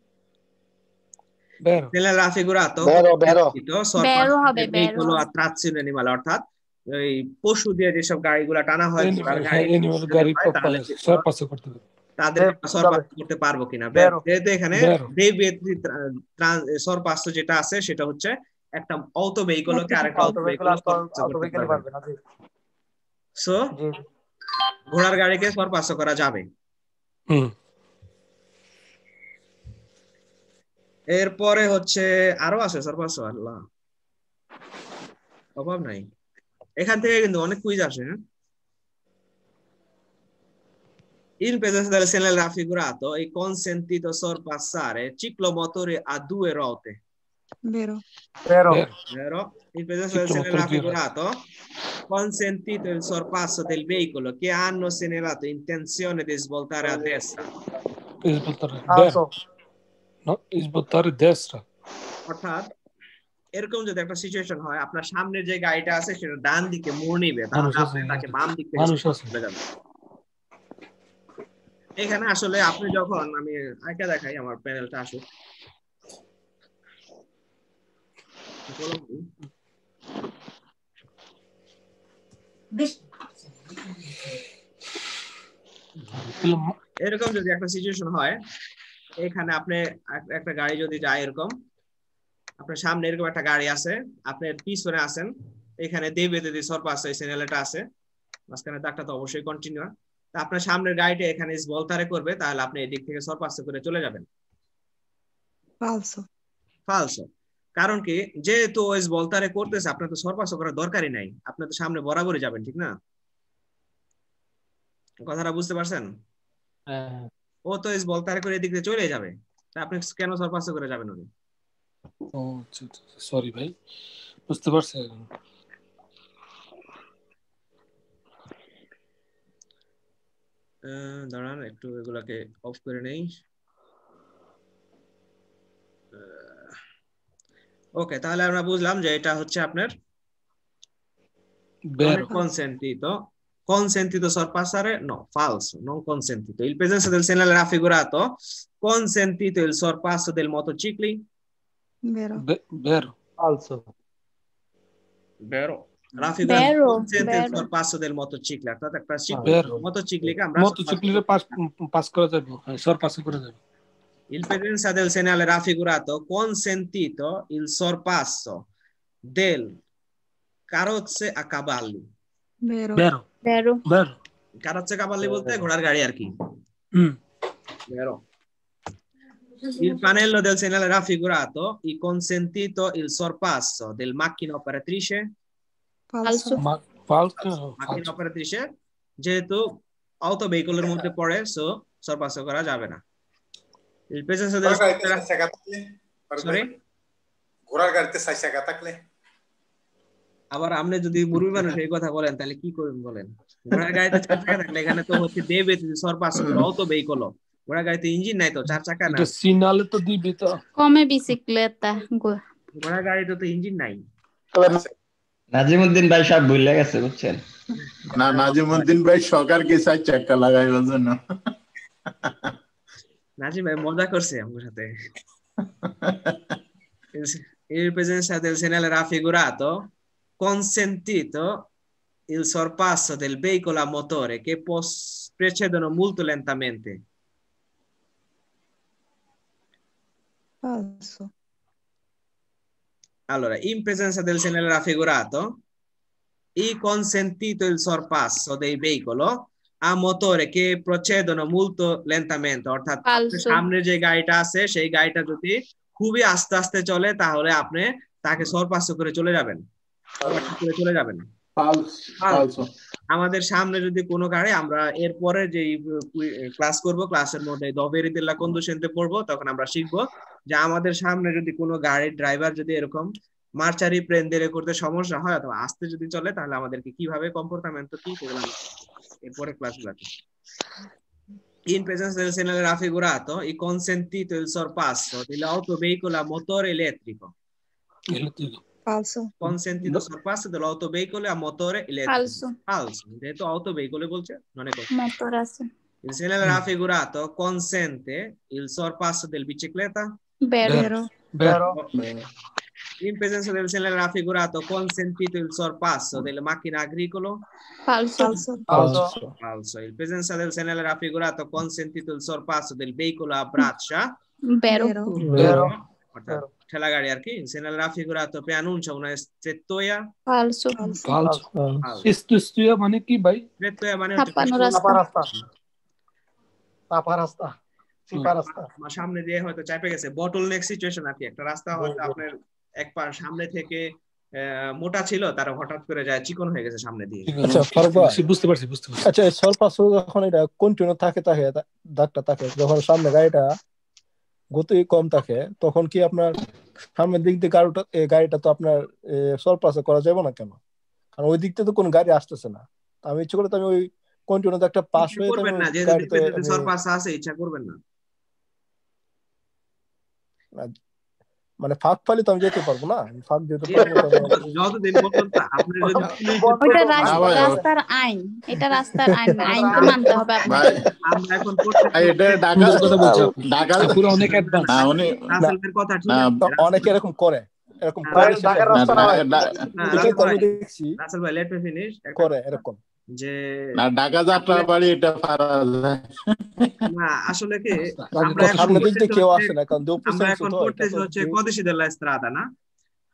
ছেলে রাশি গুড়া তো বেরো হবে কোনো অ্যানিমাল অর্থাৎ ওই পশু দিয়ে যেসব গাড়িগুলা টানা হয় তাদের সরপাস করতে পারবো কিনা যেহেতু এখানে সরপাস যেটা আছে সেটা হচ্ছে একটা অত ভেহিকলকে আরেকটা অত ভেহিকল সো ঘোড়ার গাড়িকে সরপাস করা যাবে হুম এরপরে হচ্ছে আরো আছে সর্বাস আল্লাহ অভাব নাই এখান থেকে কিন্তু অনেক কুইজ আসে হ্যাঁ Il peso delle scene raffigurato è consentito sorpassare ciclomotore a due ruote. Vero. Vero. Vero. Il peso delle scene raffigurato consentito il sorpasso del veicolo che hanno segnalato intenzione di svoltare a destra. Di svoltare. Vero. অর্থাৎ এরকম যদি একটা situation হয় আপনার সামনে যে গাড়িটা আছে সেটা ডান দিকে মোড় নিবে তাহলে বাম দিক এখানে আসলে আপনি যখন আমি আরেকটা দেখাই আমার প্যানেলটা আসুক এরকম যদি একটা সিচুয়েশন হয় এখানে আপনি একটা গাড়ি যদি যায় এরকম আপনার সামনে এরকম একটা গাড়ি আছে আপনি পিছনে আছেন এখানে দেবে দেবী আছে এই সিনেলেটা আছে মাঝখানে দাগটা তো অবশ্যই কন্টিনিউ তা আপনার সামনের গাড়িটা এখানে বলতারে করবে তাহলে আপনি এদিক থেকে সরপাস করে চলে যাবেন ফালসো ফালসো কারণ কি যেহেতু ওয়েস বলতারে করতেছে আপনার তো সরপাস করার দরকারই নাই আপনি তো সামনে বরাবরই যাবেন ঠিক না কথাটা বুঝতে পারছেন হ্যাঁ, হ্যাঁ। ও তো এস বল তার করে এদিকে চলে যাবে আপনি কেন সরপাস করে যাবেন ওরে ও সরি আচ্ছা, আচ্ছা, আচ্ছা, ভাই বুঝতে পারছি দাঁড়ান একটু এগুলাকে অফ করে নেই ওকে তাহলে আমরা বুঝলাম যে এটা হচ্ছে আপনার কনসেন্ট তো consentito sorpassare? No, falso, non consentito. Il presenza del segnale raffigurato, consentito il sorpasso del motocicli? Vero. Be vero. Falso. Vero. Raffigurato vero, consente vero. il sorpasso del motocicli. Motocicli motocicli passo করে দেব sorpasso করে Il presenza del segnale raffigurato consentito il sorpasso del carrozze a cavalli. Vero. Vero. তেরো কার হচ্ছে কাপালি বলতে ঘোড়ার গাড়ি আর কি Il pannello del segnale raffigurato e consentito il sorpasso del macchina operatrice? Falso. Ma, falso. Macchina operatrice? যেহেতু auto veicolo এর মধ্যে পড়ে সো sorpasso করা যাবে না। Il peso del Sorry? ঘোড়ার গাড়িতে sai টাকা থাকলে আবার আপনি যদি মুরুবি মানুষ এই কথা বলেন তাহলে কি করবেন বলেন ঘোড়ার গাড়িতে চার চাকা থাকলে এখানে তো হচ্ছে দেবে সর পাঁচ করলো তো বেই কলো ঘোড়া গাড়িতে ইঞ্জিন নাই তো চার চাকা না সিনালে তো দিবি তো কমে বিসিক্লেতা ঘোড়া গাড়িতে তো ইঞ্জিন নাই নাজিমউদ্দিন ভাই সব ভুলে গেছে বুঝছেন না নাজিমউদ্দিন ভাই সরকার কে সাই চাকা লাগাই জন্য নাজিম ভাই মজা করছে আমার সাথে এই প্রেজেন্স সাথে সিনালে রাফি গুরা তো consentito il sorpasso del veicolo a motore che procedono molto lentamente. Falso. Allora, in presenza del segnale raffigurato, è consentito il sorpasso dei veicoli a motore che procedono molto lentamente, অর্থাৎ সামনে যে গাড়িটা আছে সেই গাড়িটা যদি খুবই আস্তে আস্তে চলে তাহলে আপনি তাকে সরপাস করে চলে যাবেন চলে আমাদের সামনে যদি কোনো গাড়ি আমরা এরপরে যে ক্লাস করব ক্লাসের মধ্যে দবেরিতিল্লা কন্দুসেনতে পড়বো তখন আমরা শিখবো যে আমাদের সামনে যদি কোনো গাড়ির ড্রাইভার যদি এরকম মার্চারি প্লেন দেরে করতে সমস্যা হয় অথবা আসতে যদি চলে তাহলে আমাদেরকে কিভাবে কম্পোর্টামেন্ট কি করলাম এরপরে ক্লাসগুলোতে In presenza del segnale raffigurato è consentito il তো dell'auto veicolo ভেহিকুলা motor electric electric Falso. Consentito sorpasso dell'autoveicolo a motore elettrico. Falso. Falso. Detto autoveicolo e dire non è così. Motorasse. Il segnale raffigurato consente il sorpasso del bicicletta? Vero. Vero. Vero. In presenza del segnale raffigurato consentito il sorpasso della macchina agricola? Falso. Falso. Falso. Falso. In presenza del segnale raffigurato consentito il sorpasso del veicolo a braccia? Vero. Vero. Vero. Vero. ঠেলা গাড়ি আর কি general রাফিকুরাতো পেয়ানুন ছাউনা স্তেতোয়া ফালসো ফালসো স্তুস্তুয়া মানে কি ভাই স্তেতোয়া মানে চাপা রাস্তা চাপা রাস্তা চিপা রাস্তা আমার সামনে দিয়ে হয়তো চাপে গেছে বটল নেক সিচুয়েশন আর কি একটা রাস্তা হয়তো আপনার এক পা সামনে থেকে মোটা ছিল তার হঠাৎ করে যায় চিকন হয়ে গেছে সামনে দিয়ে আচ্ছা ফরক বুঝতে পারছি বুঝতে পারছি আচ্ছা সরপাশ যখন এটা কন্টিনিউ থাকে থাকে দাগটা থাকে যখন সামনে গাড়িটা গতি কম থাকে তখন কি আপনার সামনের দিক দিয়ে গাড়িটা গাড়িটা তো আপনার সরপাসে করা যাবে না কেন কারণ ওই দিক থেকে তো কোন গাড়ি আসতেছে না আমি ইচ্ছে করে আমি ওই কন্টিনিউ একটা পাস হয়ে করবেন না সরপাস আছে ইচ্ছা করবেন না মানে ফাঁক ফালি তো আমি যেতে পারবো না ফাঁক যেতে পারবো অনেকে এরকম করে এরকম করে না দেখছি করে এরকম যে না ঢাকা যাত্রা বাড়ি এটা ফারাজ না আসলে কি আমরা এখন কেউ আসে না কারণ আমরা এখন করতে হচ্ছে কদেশি দেলা ইস্ত্রাদা না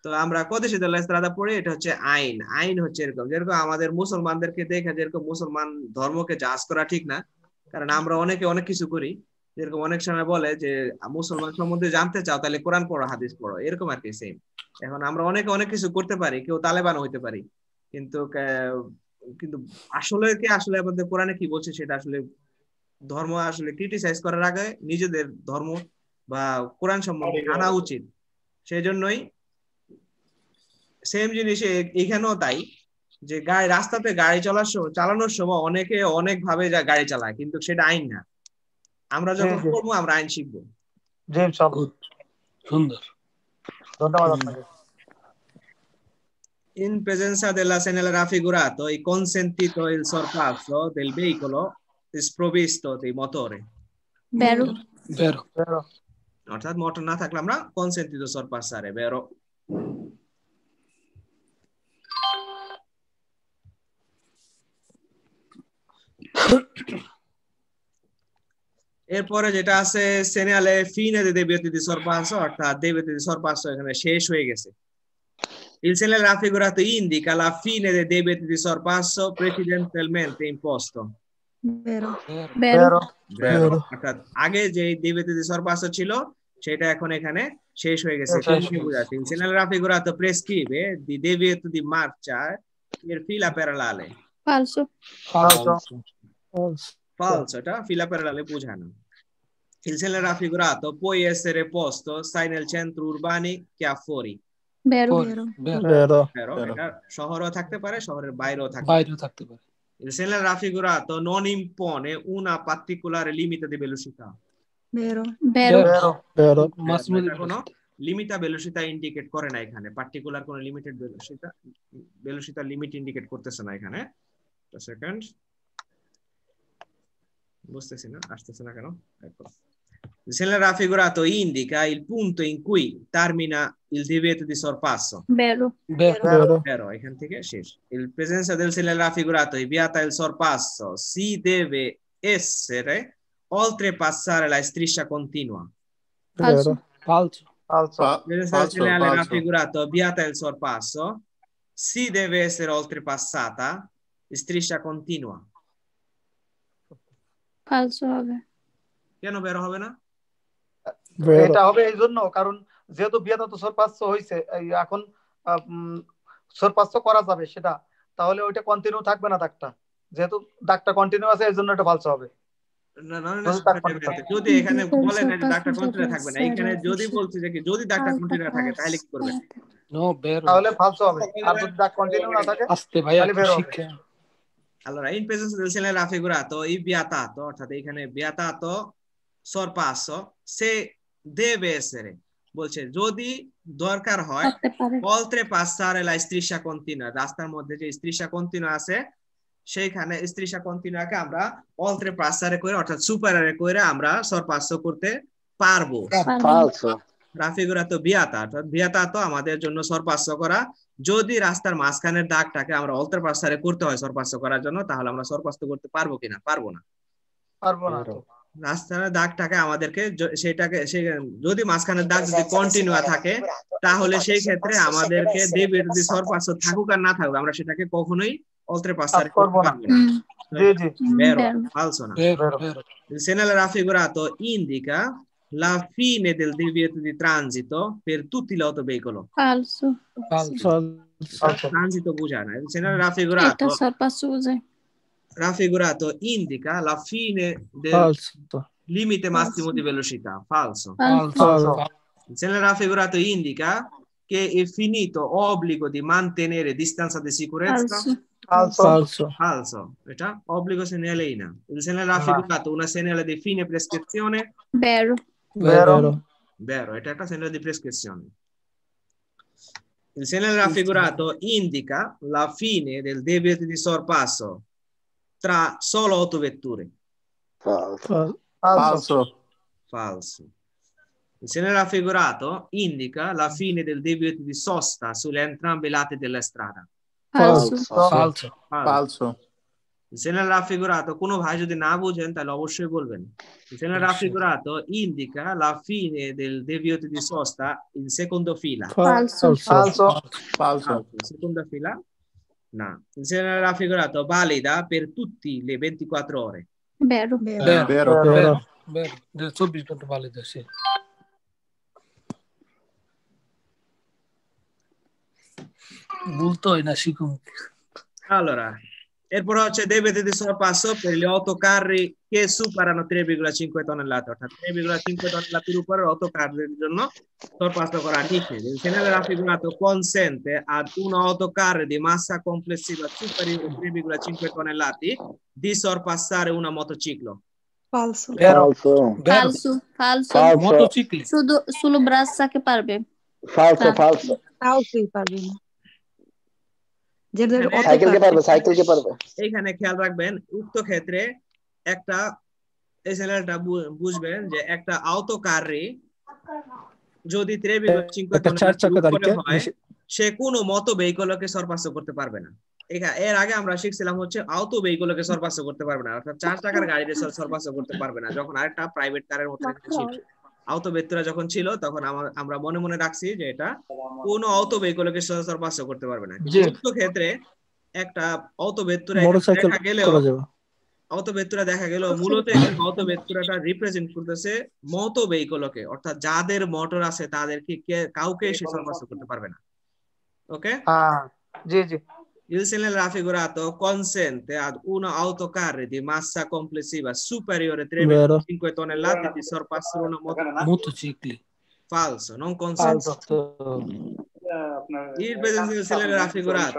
তো আমরা কদেশি দেলা ইস্ত্রাদা পড়ে এটা হচ্ছে আইন আইন হচ্ছে এরকম যেরকম আমাদের মুসলমানদেরকে দেখে যেরকম মুসলমান ধর্মকে জাজ করা ঠিক না কারণ আমরা অনেকে অনেক কিছু করি যেরকম অনেক সময় বলে যে মুসলমান সম্বন্ধে জানতে চাও তাহলে কোরআন পড়ো হাদিস পড়ো এরকম আর কি সেম এখন আমরা অনেকে অনেক কিছু করতে পারি কেউ তালেবান হইতে পারি কিন্তু কিন্তু আসলে কি আসলে আমাদের কোরআনে কি বলছে সেটা আসলে ধর্ম আসলে ক্রিটিসাইজ করার আগে নিজেদের ধর্ম বা কোরআন সম্বন্ধে জানা উচিত সেই জন্যই সেম জিনিস এখানেও তাই যে গাড়ি রাস্তাতে গাড়ি চলার সময় চালানোর সময় অনেকে অনেক ভাবে যা গাড়ি চালায় কিন্তু সেটা আইন না আমরা যখন করবো আমরা আইন শিখবো সুন্দর ধন্যবাদ আপনাকে in presenza della scena raffigurato è consentito il sorpasso del veicolo sprovvisto di motore vero vero vero অর্থাৎ মোটর না থাকলে আমরা কনসেন্ট্রিত সরপাস সারে বেরো এরপরে যেটা আছে সেনেয়ালে ফিনে দেবীয় তিথি সর্পাস অর্থাৎ দেবীয় তিথি সর্পাস এখানে শেষ হয়ে গেছে il segnale raffigurato indica la fine dei debiti di sorpasso precedentemente imposto. Vero. Vero. Vero. আগে যে debiti di sorpasso ছিল সেটা এখন এখানে শেষ হয়ে গেছে বোঝাচ্ছে il segnale raffigurato prescrive di debito di marcia eh, per fila parallele. Falso. Falso. Falso. Falso, এটা fila parallele বোঝানো. Il segnale raffigurato può essere posto sia nel centro urbani che a fuori. শহরও থাকতে পারে শহরের বাইরেও থাকতে বাইরেও থাকতে পারে Se la raffigurato non impone una particolare limite di velocità. লিমিটা ভেলোসিটি ইন্ডিকেট করে না এখানে পার্টিকুলার কোন limited velocity velocity limit indicate করতেছে না এখানে সেকেন্ড বুঝতেছি না আসতেছে না কেন se nel raffigurato indica il punto in cui termina il divieto di sorpasso. Vero. Vero. Vero. Il presenza del se segnale raffigurato inviata il sorpasso si deve essere oltrepassare la striscia continua. Falso. Falso. Falso. Il segnale falso. raffigurato avviata il sorpasso si deve essere oltrepassata striscia continua. Falso. Piano vero, Jovena? এটা হবে এই জন্য কারণ যেহেতু বিয়াদা তো সরপাস্য হয়েছে এখন সরপাস্য করা যাবে সেটা তাহলে ওইটা কন্টিনিউ থাকবে না দাগটা যেহেতু দাগটা কন্টিনিউ আছে এই জন্য এটা হবে এখানে যদি বলছি যে যদি থাকে কি তাহলে ফালসো হবে আর অর্থাৎ এখানে deve সেরে বলছে যদি দরকার হয় পলত্রে পাস্তারে লা স্ত্রীষা কন্টিনিউ রাস্তার মধ্যে যে স্ত্রীষা কন্টিনিউ আছে সেইখানে স্ত্রীষা কন্টিনিউকে আমরা পলত্রে পাসারে করে অর্থাৎ সুপারারে করে আমরা সরপাস করতে পারবো রাফিগুরা তো বিয়াতা অর্থাৎ বিয়াতা তো আমাদের জন্য সরপাস করা যদি রাস্তার মাঝখানের দাগটাকে আমরা অলত্রে পাসারে করতে হয় সরপাস করার জন্য তাহলে আমরা সরপাস করতে পারবো কিনা পারবো না পারবো না রাস্তার দাগটাকে আমাদেরকে সেটাকে সেই যদি মাঝখানে দাগ যদি কন্টিনিউ থাকে তাহলে সেই ক্ষেত্রে আমাদেরকে দেবে যদি সরপাশ থাকুক আর না থাকুক আমরা সেটাকে কখনোই অল্টারে পাস করতে পারবো না রাফিগুরা raffigurato indica la fine del Falso. limite massimo Falso. di velocità. Falso. Falso. Il segnale raffigurato indica che è finito obbligo di mantenere distanza di sicurezza. Falso. Falso. Falso. Falso. Obbligo segnale INA. Il segnale ah. raffigurato una segnale di fine prescrizione. Vero. Vero. Vero. È una segnale di prescrizione. Il segnale raffigurato indica la fine del debito di sorpasso tra solo otto vetture. Falso. Falso. Falso. Se ne raffigurato indica la fine del debito di sosta sulle entrambe lati della strada. Falso. Falso. Falso. সেনা রাফিগুরাতো কোনো ভাই যদি না বুঝেন তাহলে অবশ্যই বলবেন সেনা রাফিগুরাতো indica la fine del deviato di sosta in seconda fila falso falso falso seconda fila No, era raffigurato valida per tutte le 24 ore. Vero. Vero. Vero. Vero. Del subito valida, sì. Molto è nascito. Allora, Eppure cioè, deve di sorpasso per gli 8 carri che superano 3,5 tonnellate, 3,5 cioè, tonnellate più per 8 carri al giorno, sorpasso con radice. Il segnale raffigurato consente ad un autocarro di massa complessiva superiore a 3,5 tonnellate di sorpassare una motociclo. Falso. Falso. Falso. Falso. falso. Motocicli. Solo, solo braccia che parve. Falso, falso. Falso, parve. হ্যাঁ, পারবে খেয়াল রাখবেন উক্ত ক্ষেত্রে একটা এসএলএলটা বুঝবেন যে একটা যদি সে কোনো মতো ভেহিকলকে সরপাস করতে পারবে না এর আগে আমরা শিখছিলাম হচ্ছে আউতো ভেহিকলকে সরপাস করতে পারবে না অর্থাৎ চার টাকার গাড়িতে সরপাস করতে পারবে না যখন আরেকটা প্রাইভেট কারের মতো আহত ব্যক্তিরা যখন ছিল তখন আমরা মনে মনে রাখছি যে এটা আচ্ছা। কোনো আহত ব্যক্তিগুলোকে সর্বাস্য করতে পারবে না যুদ্ধ ক্ষেত্রে একটা আহত ব্যক্তিরা দেখা গেলেও আহত ব্যক্তিরা দেখা গেল মূলত আহত ব্যক্তিরাটা রিপ্রেজেন্ট করতেছে মত ব্যক্তিগুলোকে অর্থাৎ যাদের মোটর আছে তাদেরকে কাউকে সে সর্বাস্য করতে পারবে না ওকে জি জি Il segnale raffigurato consente ad un autocarri di massa complessiva superiore a 3,5 tonnellate di sorpassare una motocicletta. Motocicli. Falso, non consente. Falso. Eh, Il presente eh, eh, del segnale raffigurato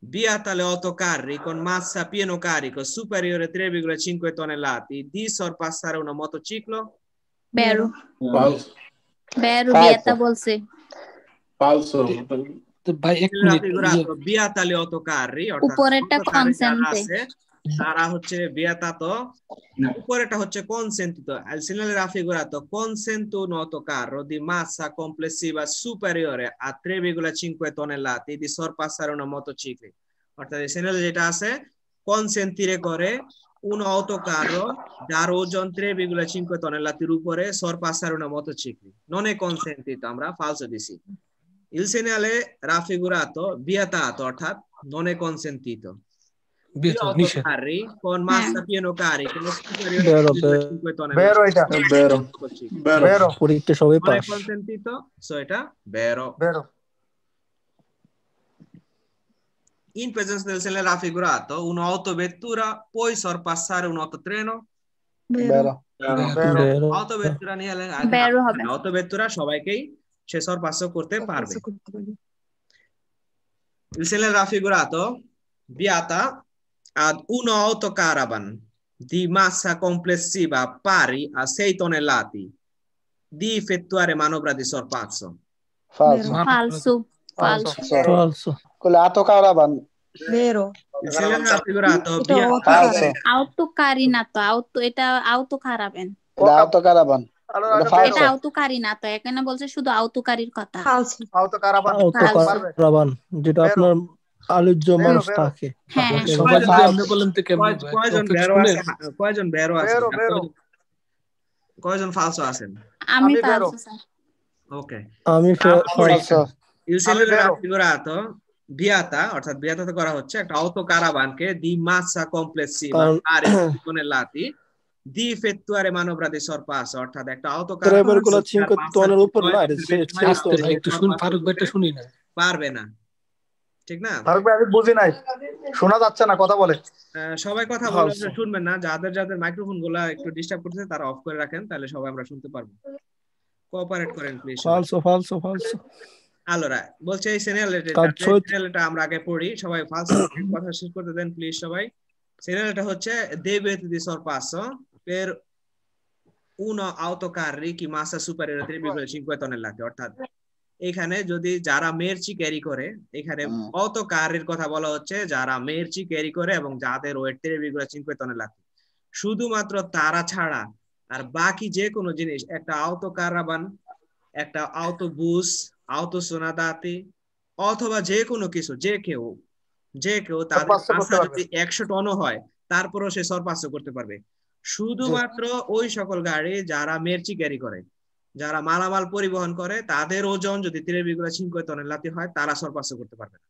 via tale autocarri con massa pieno carico superiore a 3,5 tonnellate di sorpassare una motociclo? Vero. Falso. Vero, vieta bolse. Falso. ভাই এক minute বিয়াতালে অত কারি উপরেরটা কনসেন্টে তারা হচ্ছে বিয়াতাতো উপরেটা হচ্ছে কনসেন্টিত সিনালে raffigurato consento un autocarro di massa complessiva superiore a 3,5 tonnellate di sorpassare una motociclica অর্থাৎ সিনালে যেটা আছে কনসেন্টিরে করে un autocarro যার ওজন 3,5 tonnellate উপরে sorpassare una motociclica non è consentito আমরা falso দিছি Il segnale raffigurato vietato, অর্থাৎ non è consentito. Vietato, Io carri con massa pieno carico non superiore a 5 tonne. Vero, এটা vero. Vero. পরীক্ষা সবে পাস। Non è consentito, so এটা vero. Vero. In presenza del segnale raffigurato, un'autovettura può sorpassare un autotreno? Vero. Vero. Vero. Autovettura নিয়ে আলেন। Vero হবে। Autovettura সবাইকেই 600 passo করতে পারবে Il seller ha figurato Biata ad uno autocaravan di massa complessiva pari a 6 tonnellati di effettuare manovra di sorpasso. Falso. Falso. Falso. Falso. Con l'auto caravan. Vero. Il seller ha figurato Biata. Autocarinato. auto, auto caravan. L'auto caravan. এটা আউতকারী না তো এখানে বলছে শুধু আউতুকারির কথা হ্যাঁ, যেটা আপনার আলোচ্য মানুষ থাকে হ্যাঁ বলেন তো কেমন কয়জন বেরো আছে কয়জন বেরো আছে কয়জন ফালসো আছেন আমি ফালসো ওকে আমি ফালসো বিয়াতা অর্থাৎ বিয়াতাতে করা হচ্ছে একটা আউতো কারাবানকে দি মাসা কমপ্লেক্সি মানে লাতি দি effettuare manovra di অর্থাৎ একটা আহত ড্রাইভার গুলো উপর না একটু শুন ফারুক ভাই শুনি না পারবে না ঠিক না ফারুক ভাই আমি বুঝি নাই শোনা যাচ্ছে না কথা বলে সবাই কথা হ্যাঁ, বলে শুনবেন না যাদের যাদের মাইক্রোফোন গুলো একটু ডিস্টার্ব করতেছে তারা অফ করে রাখেন তাহলে সবাই আমরা শুনতে পারবো কোঅপারেট করেন প্লিজ ফালসো ফালসো ফালসো আলোরা বলছে এই সিনেমাটা আমরা আগে পড়ি সবাই ফার্স্ট কথা শেষ করতে দেন প্লিজ সবাই সিনেমাটা হচ্ছে দে বেতে দি সরপাসো per 1 autocarri chi massa superiore 3,5 tonnellate অর্থাৎ এখানে যদি যারা মেরচি ক্যারি করে এখানে অত কারের কথা বলা হচ্ছে যারা মেরচি ক্যারি করে এবং যাদের ওয়েট থ্রি বিগুলা চিনকো টনে শুধুমাত্র তারা ছাড়া আর বাকি যে কোনো জিনিস একটা আউতো কারাবান একটা আউতো বুস আউতো সোনাদাতি অথবা যে কোনো কিছু যে কেউ যে কেউ তার যদি টন টনও হয় তারপরও সে সরপাস্য করতে পারবে শুধুমাত্র ওই সকল গাড়ি যারা মেরচি ক্যারি করে যারা মালামাল পরিবহন করে তাদের ওজন যদি তিরেবিগুলা ছিনকয় তনের লাতি হয় তারা সরপাস করতে পারবে না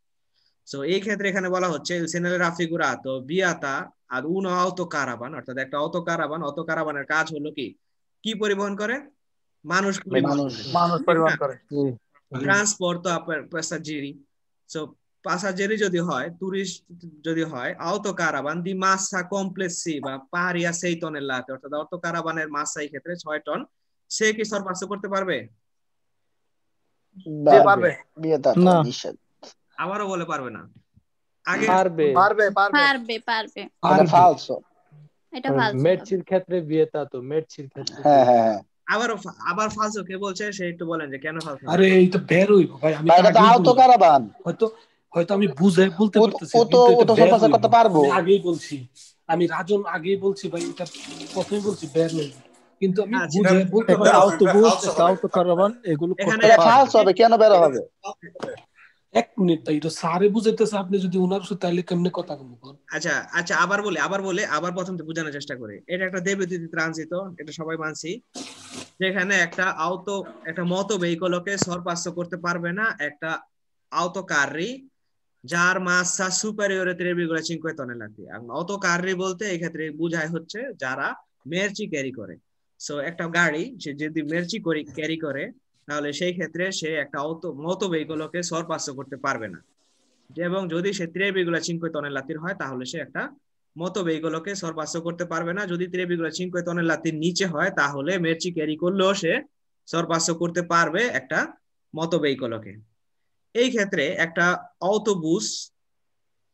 সো এই ক্ষেত্রে এখানে বলা হচ্ছে সেনেলের আফিগুরা তো বিয়াতা আর উন অত কারাবান অর্থাৎ একটা অত কারাবান অত কারাবানের কাজ হলো কি কি পরিবহন করে মানুষ মানুষ পরিবহন করে হ্যাঁ। ট্রান্সপোর্ট তো আপনার জিরি তো passaggeri যদি হয় টুরিস্ট যদি হয় আওত কারাবান দি মাসা কমপ্লেক্সি বা পাহাড়িয়া সেই টনের লাতে অর্থাৎ অটো কারাবানের মাসা এই ক্ষেত্রে ছয় টন সে কি সরপার্শ্ব করতে পারবে আবারও বলে পারবে না আগে পারবে পারবে পারবে পারবে ফালসো এটা ফালসো মেটচির ক্ষেত্রে বিয়েতা তো মেটচির ক্ষেত্রে হ্যাঁ হ্যাঁ, হ্যাঁ। আবার আবার ফালসো কে বলছে সে একটু বলেন যে কেন ফালসো আরে এই তো বের হইব ভাই আমি তো আউতো কারাবান হয়তো হয়তো আমি বুঝে বলতে পারতেছি ও তো ও তো করতে পারবো আগেই বলছি আমি রাজন আগেই বলছি ভাই এটা প্রথমেই বলছি বের নেই কিন্তু আমি বুঝে বলতে তাও তো তাও তো কারবান এগুলো করতে হবে কেন বের হবে এক মিনিট সারে বুঝাইতেছে আপনি যদি ওনার সাথে তাহলে কেমনে কথা কম আচ্ছা আচ্ছা আবার বলে আবার বলে আবার প্রথম বোঝানোর চেষ্টা করে এটা একটা দেবদূতি ট্রানজিট এটা সবাই মানছি যেখানে একটা আউত একটা মত ভেহিকলকে সরপাস্য করতে পারবে না একটা আউতকারী যার massa superiore 3,5 tonnellati অত কার্রি বলতে এই ক্ষেত্রে বোঝায় হচ্ছে যারা মেরচি ক্যারি করে সো একটা গাড়ি সে যদি মেরচি করে ক্যারি করে তাহলে সেই ক্ষেত্রে সে একটা অত মত ভেহিকলকে সরপাস করতে পারবে না এবং যদি সে ত্রেবিগুলা তনে তনেলাতির হয় তাহলে সে একটা মত ভেহিকলকে সরপাস করতে পারবে না যদি ত্রেবিগুলা তনে তনেলাতির নিচে হয় তাহলে মেরচি ক্যারি করলেও সে সরপাস করতে পারবে একটা মত ভেহিকলকে এই ক্ষেত্রে একটা অতবুস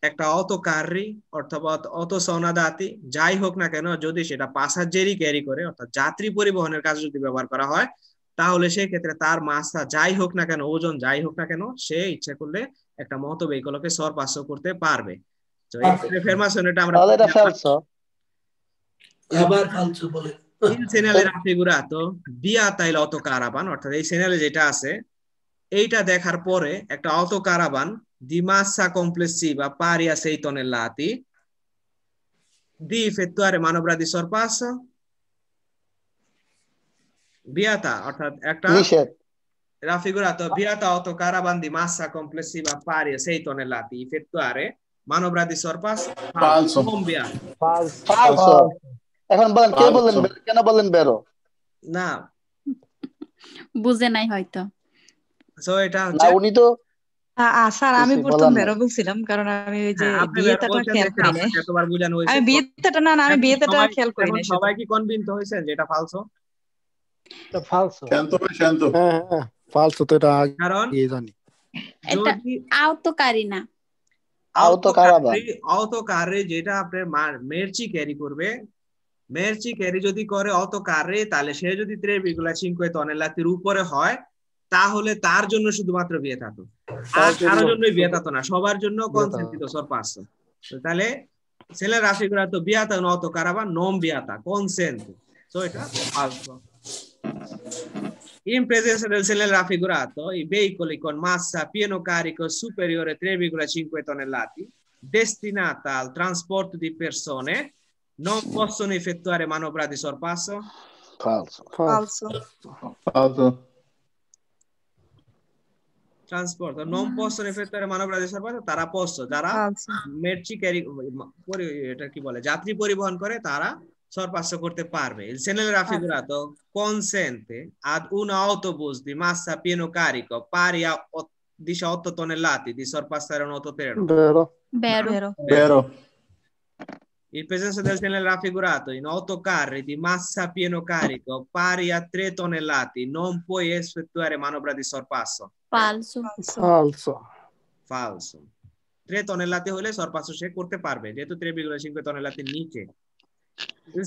একটা অত কারি অথবা অত সনাদাতি যাই হোক না কেন যদি সেটা পাসাজেরই ক্যারি করে অর্থাৎ যাত্রী পরিবহনের কাজে যদি ব্যবহার করা হয় তাহলে সেই ক্ষেত্রে তার মাসা যাই হোক না কেন ওজন যাই হোক না কেন সে ইচ্ছা করলে একটা মত বেকলকে সরপাস্য করতে পারবে তো ফেরমাসন এটা আমরা আবার বলে এই সিগনালের তো তাইল অত কারাবান অর্থাৎ এই সেনালে যেটা আছে এইটা দেখার পরে একটা অত কারাবান দিমাসা কমপ্লেক্সি বা পারিয়া সেইতনের লাতি দি ফেতুয়ারে মানবরাদি সরপাস বিয়াতা অত কারাবান দি লাতি ফেতুয়ারে মানবরাদি সরপাস এখন বলেন কে না বুঝে নাই হয়তো সো এটা হচ্ছে উনি তো স্যার আমি প্রথম বেরো বলছিলাম কারণ আমি ওই যে হ্যাঁ, খেয়াল করি না আমি না না আমি খেয়াল করি না সবাই কি কনভিন্স যে এটা ফালসো ফালসো শান্ত শান্ত হ্যাঁ হ্যাঁ ফালসো হ্যাঁ, তো এটা কারণ জানি এটা না যেটা আপনার মেরচি ক্যারি করবে মেরচি ক্যারি যদি করে অত কারে তাহলে সে যদি ত্রেবিগুলা চিনকোয় তনেলাতির উপরে হয় তাহলে তার জন্য শুধুমাত্র বিয়ে থাকতো আর কারোর জন্য বিয়ে থাকতো না সবার জন্য কনসেন্ট দিত সর পাঁচশো তাহলে ছেলে রাশি গুলা তো বিয়াতা নত কারাবা নম বিয়াতা কনসেন্ট তো এটা পাঁচশো In presenza del sele raffigurato, i veicoli con massa pieno carico superiore a 3,5 tonnellati, destinata al trasporto di persone, non possono effettuare manovra di sorpasso? Falso. Falso. Falso. Falso transportă. Nu am poți să referitoare মানব রাজসর্বাতে তারা post যারা মেট্রি carry এটা কি বলে যাত্রী পরিবহন করে sorpasso corte parve. Il Senello raffigurato ah, consente ad un autobus di massa pieno carico pari a 18 tonnellate di sorpassare un autotreno. Vero. Vero. Vero. Il peso del Senello raffigurato in autocarri di massa pieno carico pari a 3 tonnellate non puoi effettuare manovra di sorpasso. Falso. Falso. Falso. Three তনেলাতে হলে surpass সে করতে পারবে যেহেতু three বিগুলো সিংহ তনেলাতে নিচে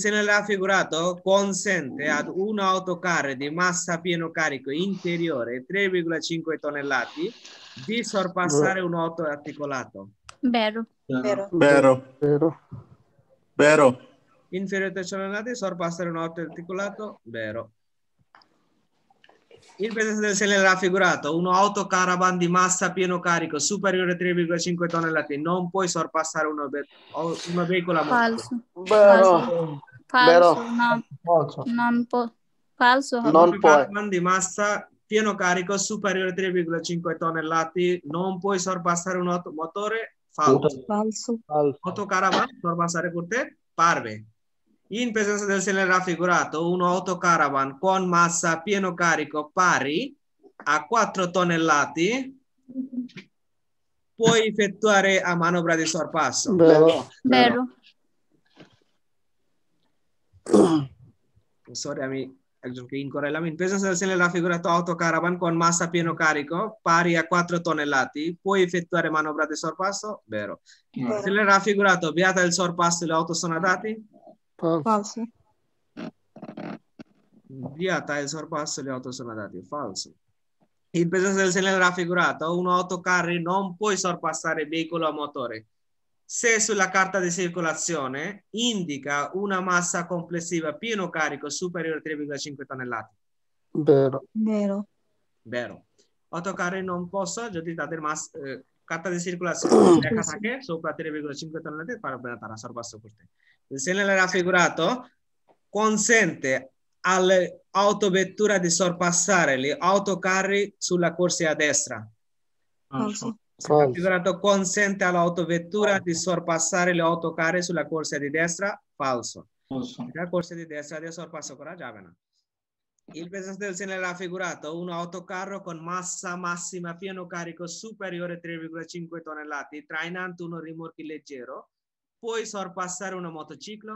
Se l'ha figurato, consente ad un autocarre di massa pieno carico interiore 3,5 tonnellate di sorpassare un auto articolato. Vero. Vero. Vero. Vero. Vero. Inferiore a 3 tonnellati, sorpassare un auto articolato. Vero. Il presidente ha raffigurato, un autocaravan di massa pieno carico superiore a 3,5 tonnellate, non puoi sorpassare una, ve- una veicola Falso. Vero. Falso. No. Falso. Non, può. falso. Non puoi. di massa pieno carico superiore a 3,5 tonnellate, non puoi sorpassare un motore falso. Falso. falso. Autocaravan, sorpassare per te, parve. In presenza del segnale raffigurato, un autocaravan con massa pieno carico pari a 4 tonnellate può effettuare a manovra di sorpasso. Vero. Vero. Sorry, আমি একজনকে ইন করাইলাম ইনপ্রেজেন্স raffigurato autocaravan con massa pieno carico pari a 4 tonnellate può effettuare manovra di sorpasso vero mm. se l'è raffigurato avviata il sorpasso le auto sono dati Falso. Falso. Via e sorpasso le 8 sono dati. Falso. In presenza del segnale raffigurato, un autocarri non può sorpassare veicolo a motore se sulla carta di circolazione indica una massa complessiva pieno carico superiore a 3,5 tonnellate. Vero. Vero. Vero. Autocarri non posso যদি তাদের মাস কার্তা দিয়ে circulation দেখা থাকে সোপরা 3,5 tonnellate, লাগে পারবে না তারা সর্বাস্ব করতে il segnale raffigurato consente all'autovettura di sorpassare gli autocarri sulla corsia a destra. Falso. Il Raffigurato consente all'autovettura di sorpassare gli autocarri sulla corsia di destra. Falso. Falso. La corsia di destra di sorpasso coraggiavano. Il peso del segnale raffigurato un autocarro con massa massima pieno carico superiore a 3,5 tonnellate, trainante uno rimorchi leggero Puoi sorpassare una motociclo?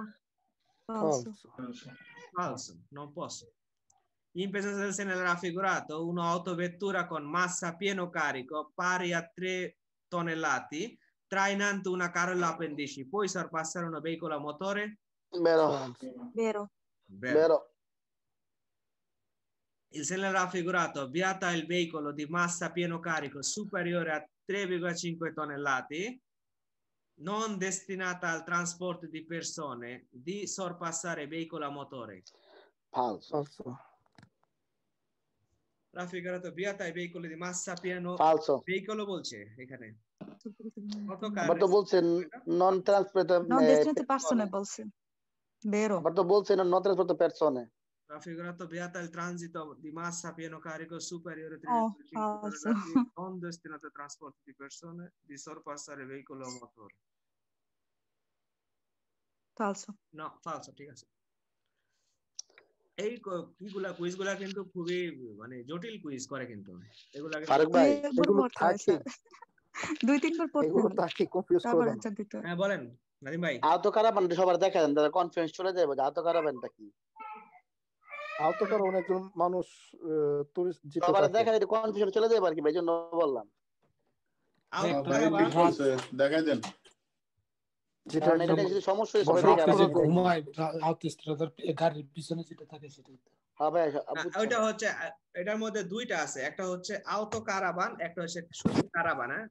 Falso. Falso, non posso. In presenza del raffigurato, un'autovettura con massa pieno carico pari a 3 tonnellate, trainante una carrella a pendici, puoi sorpassare un veicolo a motore? Vero. Vero. Vero. Vero. Il segnale raffigurato, avviata il veicolo di massa pieno carico superiore a 3,5 tonnellate, non destinata al trasporto di persone di sorpassare veicolo a motore. Falso. Falso. রাফিকারা বিয়া তাই veicoli di massa pieno falso veicolo বলছে এখানে আবার তো বলছেন নন ট্রান্সপোর্টেবল নন ডেস্টিনেটেড পারসনে বলছে vero আবার তো বলছেন নন ট্রান্সপোর্টেবল persone raffigurato beata il transito di massa pieno carico superiore a oh, falso. non destinata al trasporto di persone, di sorpassare veicolo a motore. ফালসো না ফালসো ঠিক আছে এই কিগুলা কুইজগুলা কিন্তু খুবই মানে জটিল কুইজ করে কিন্তু এগুলা ফারুক ভাই এগুলো থাকে দুই তিনবার পড়তে এগুলো থাকে কনফিউজ করে হ্যাঁ বলেন নাদিম ভাই আউত কারা বানটা সবার দেখা দেন দাদা কনফিউজ চলে যাবে আউত কারা বানটা কি আউত কারা অনেকজন মানুষ টুরিস্ট জিতে সবার দেখা দিতে কনফিউজ চলে যায় আর কি ভাই জন্য বললাম আউট কারা দেখা দেন হ্যাঁ এটার মধ্যে দুইটা আছে একটা হচ্ছে আওত কারাবান একটা হচ্ছে কারাবান হ্যাঁ?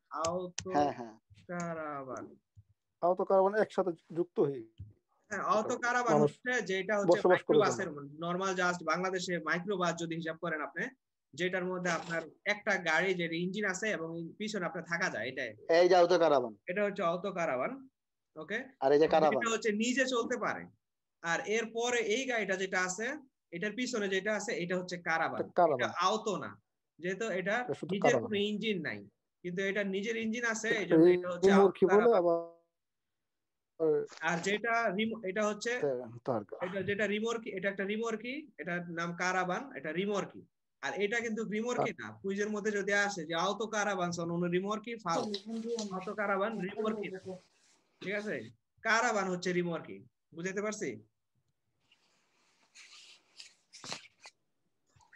হ্যাঁ, কারাবান একসাথে যুক্ত হয়ে হ্যাঁ কারাবান হচ্ছে যেটা হচ্ছে নরমাল জাস্ট বাংলাদেশে যদি হিসাব করেন আপনি যেটার মধ্যে আপনার একটা গাড়ি যেটা ইঞ্জিন আছে এবং পিছনে আপনার থাকা যায় এটাই এটা হচ্ছে আওত কারাবান ওকে আর এই যে কারাবাস এটা হচ্ছে নিজে চলতে পারে আর এরপরে এই গাড়িটা যেটা আছে এটার পিছনে যেটা আছে এটা হচ্ছে কারাবাস এটা আওত না যেহেতু এটা নিজের কোনো ইঞ্জিন নাই কিন্তু এটা নিজের ইঞ্জিন আছে এজন্য এটা হচ্ছে আর যেটা এটা হচ্ছে এটা যেটা রিমোর্কি এটা একটা রিমোর্কি এটার নাম কারাবান এটা রিমোর্কি আর এটা কিন্তু রিমোর্কি না কুইজের মধ্যে যদি আসে যে আওত কারাবান সন রিমোর্কি ফাউল আওতো কারাবান রিমোর্কি ঠিক আছে কারাবান হচ্ছে রিমু আর কি বুঝাইতে পারছি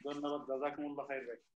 ধন্যবাদ দাদা খাইর ভাই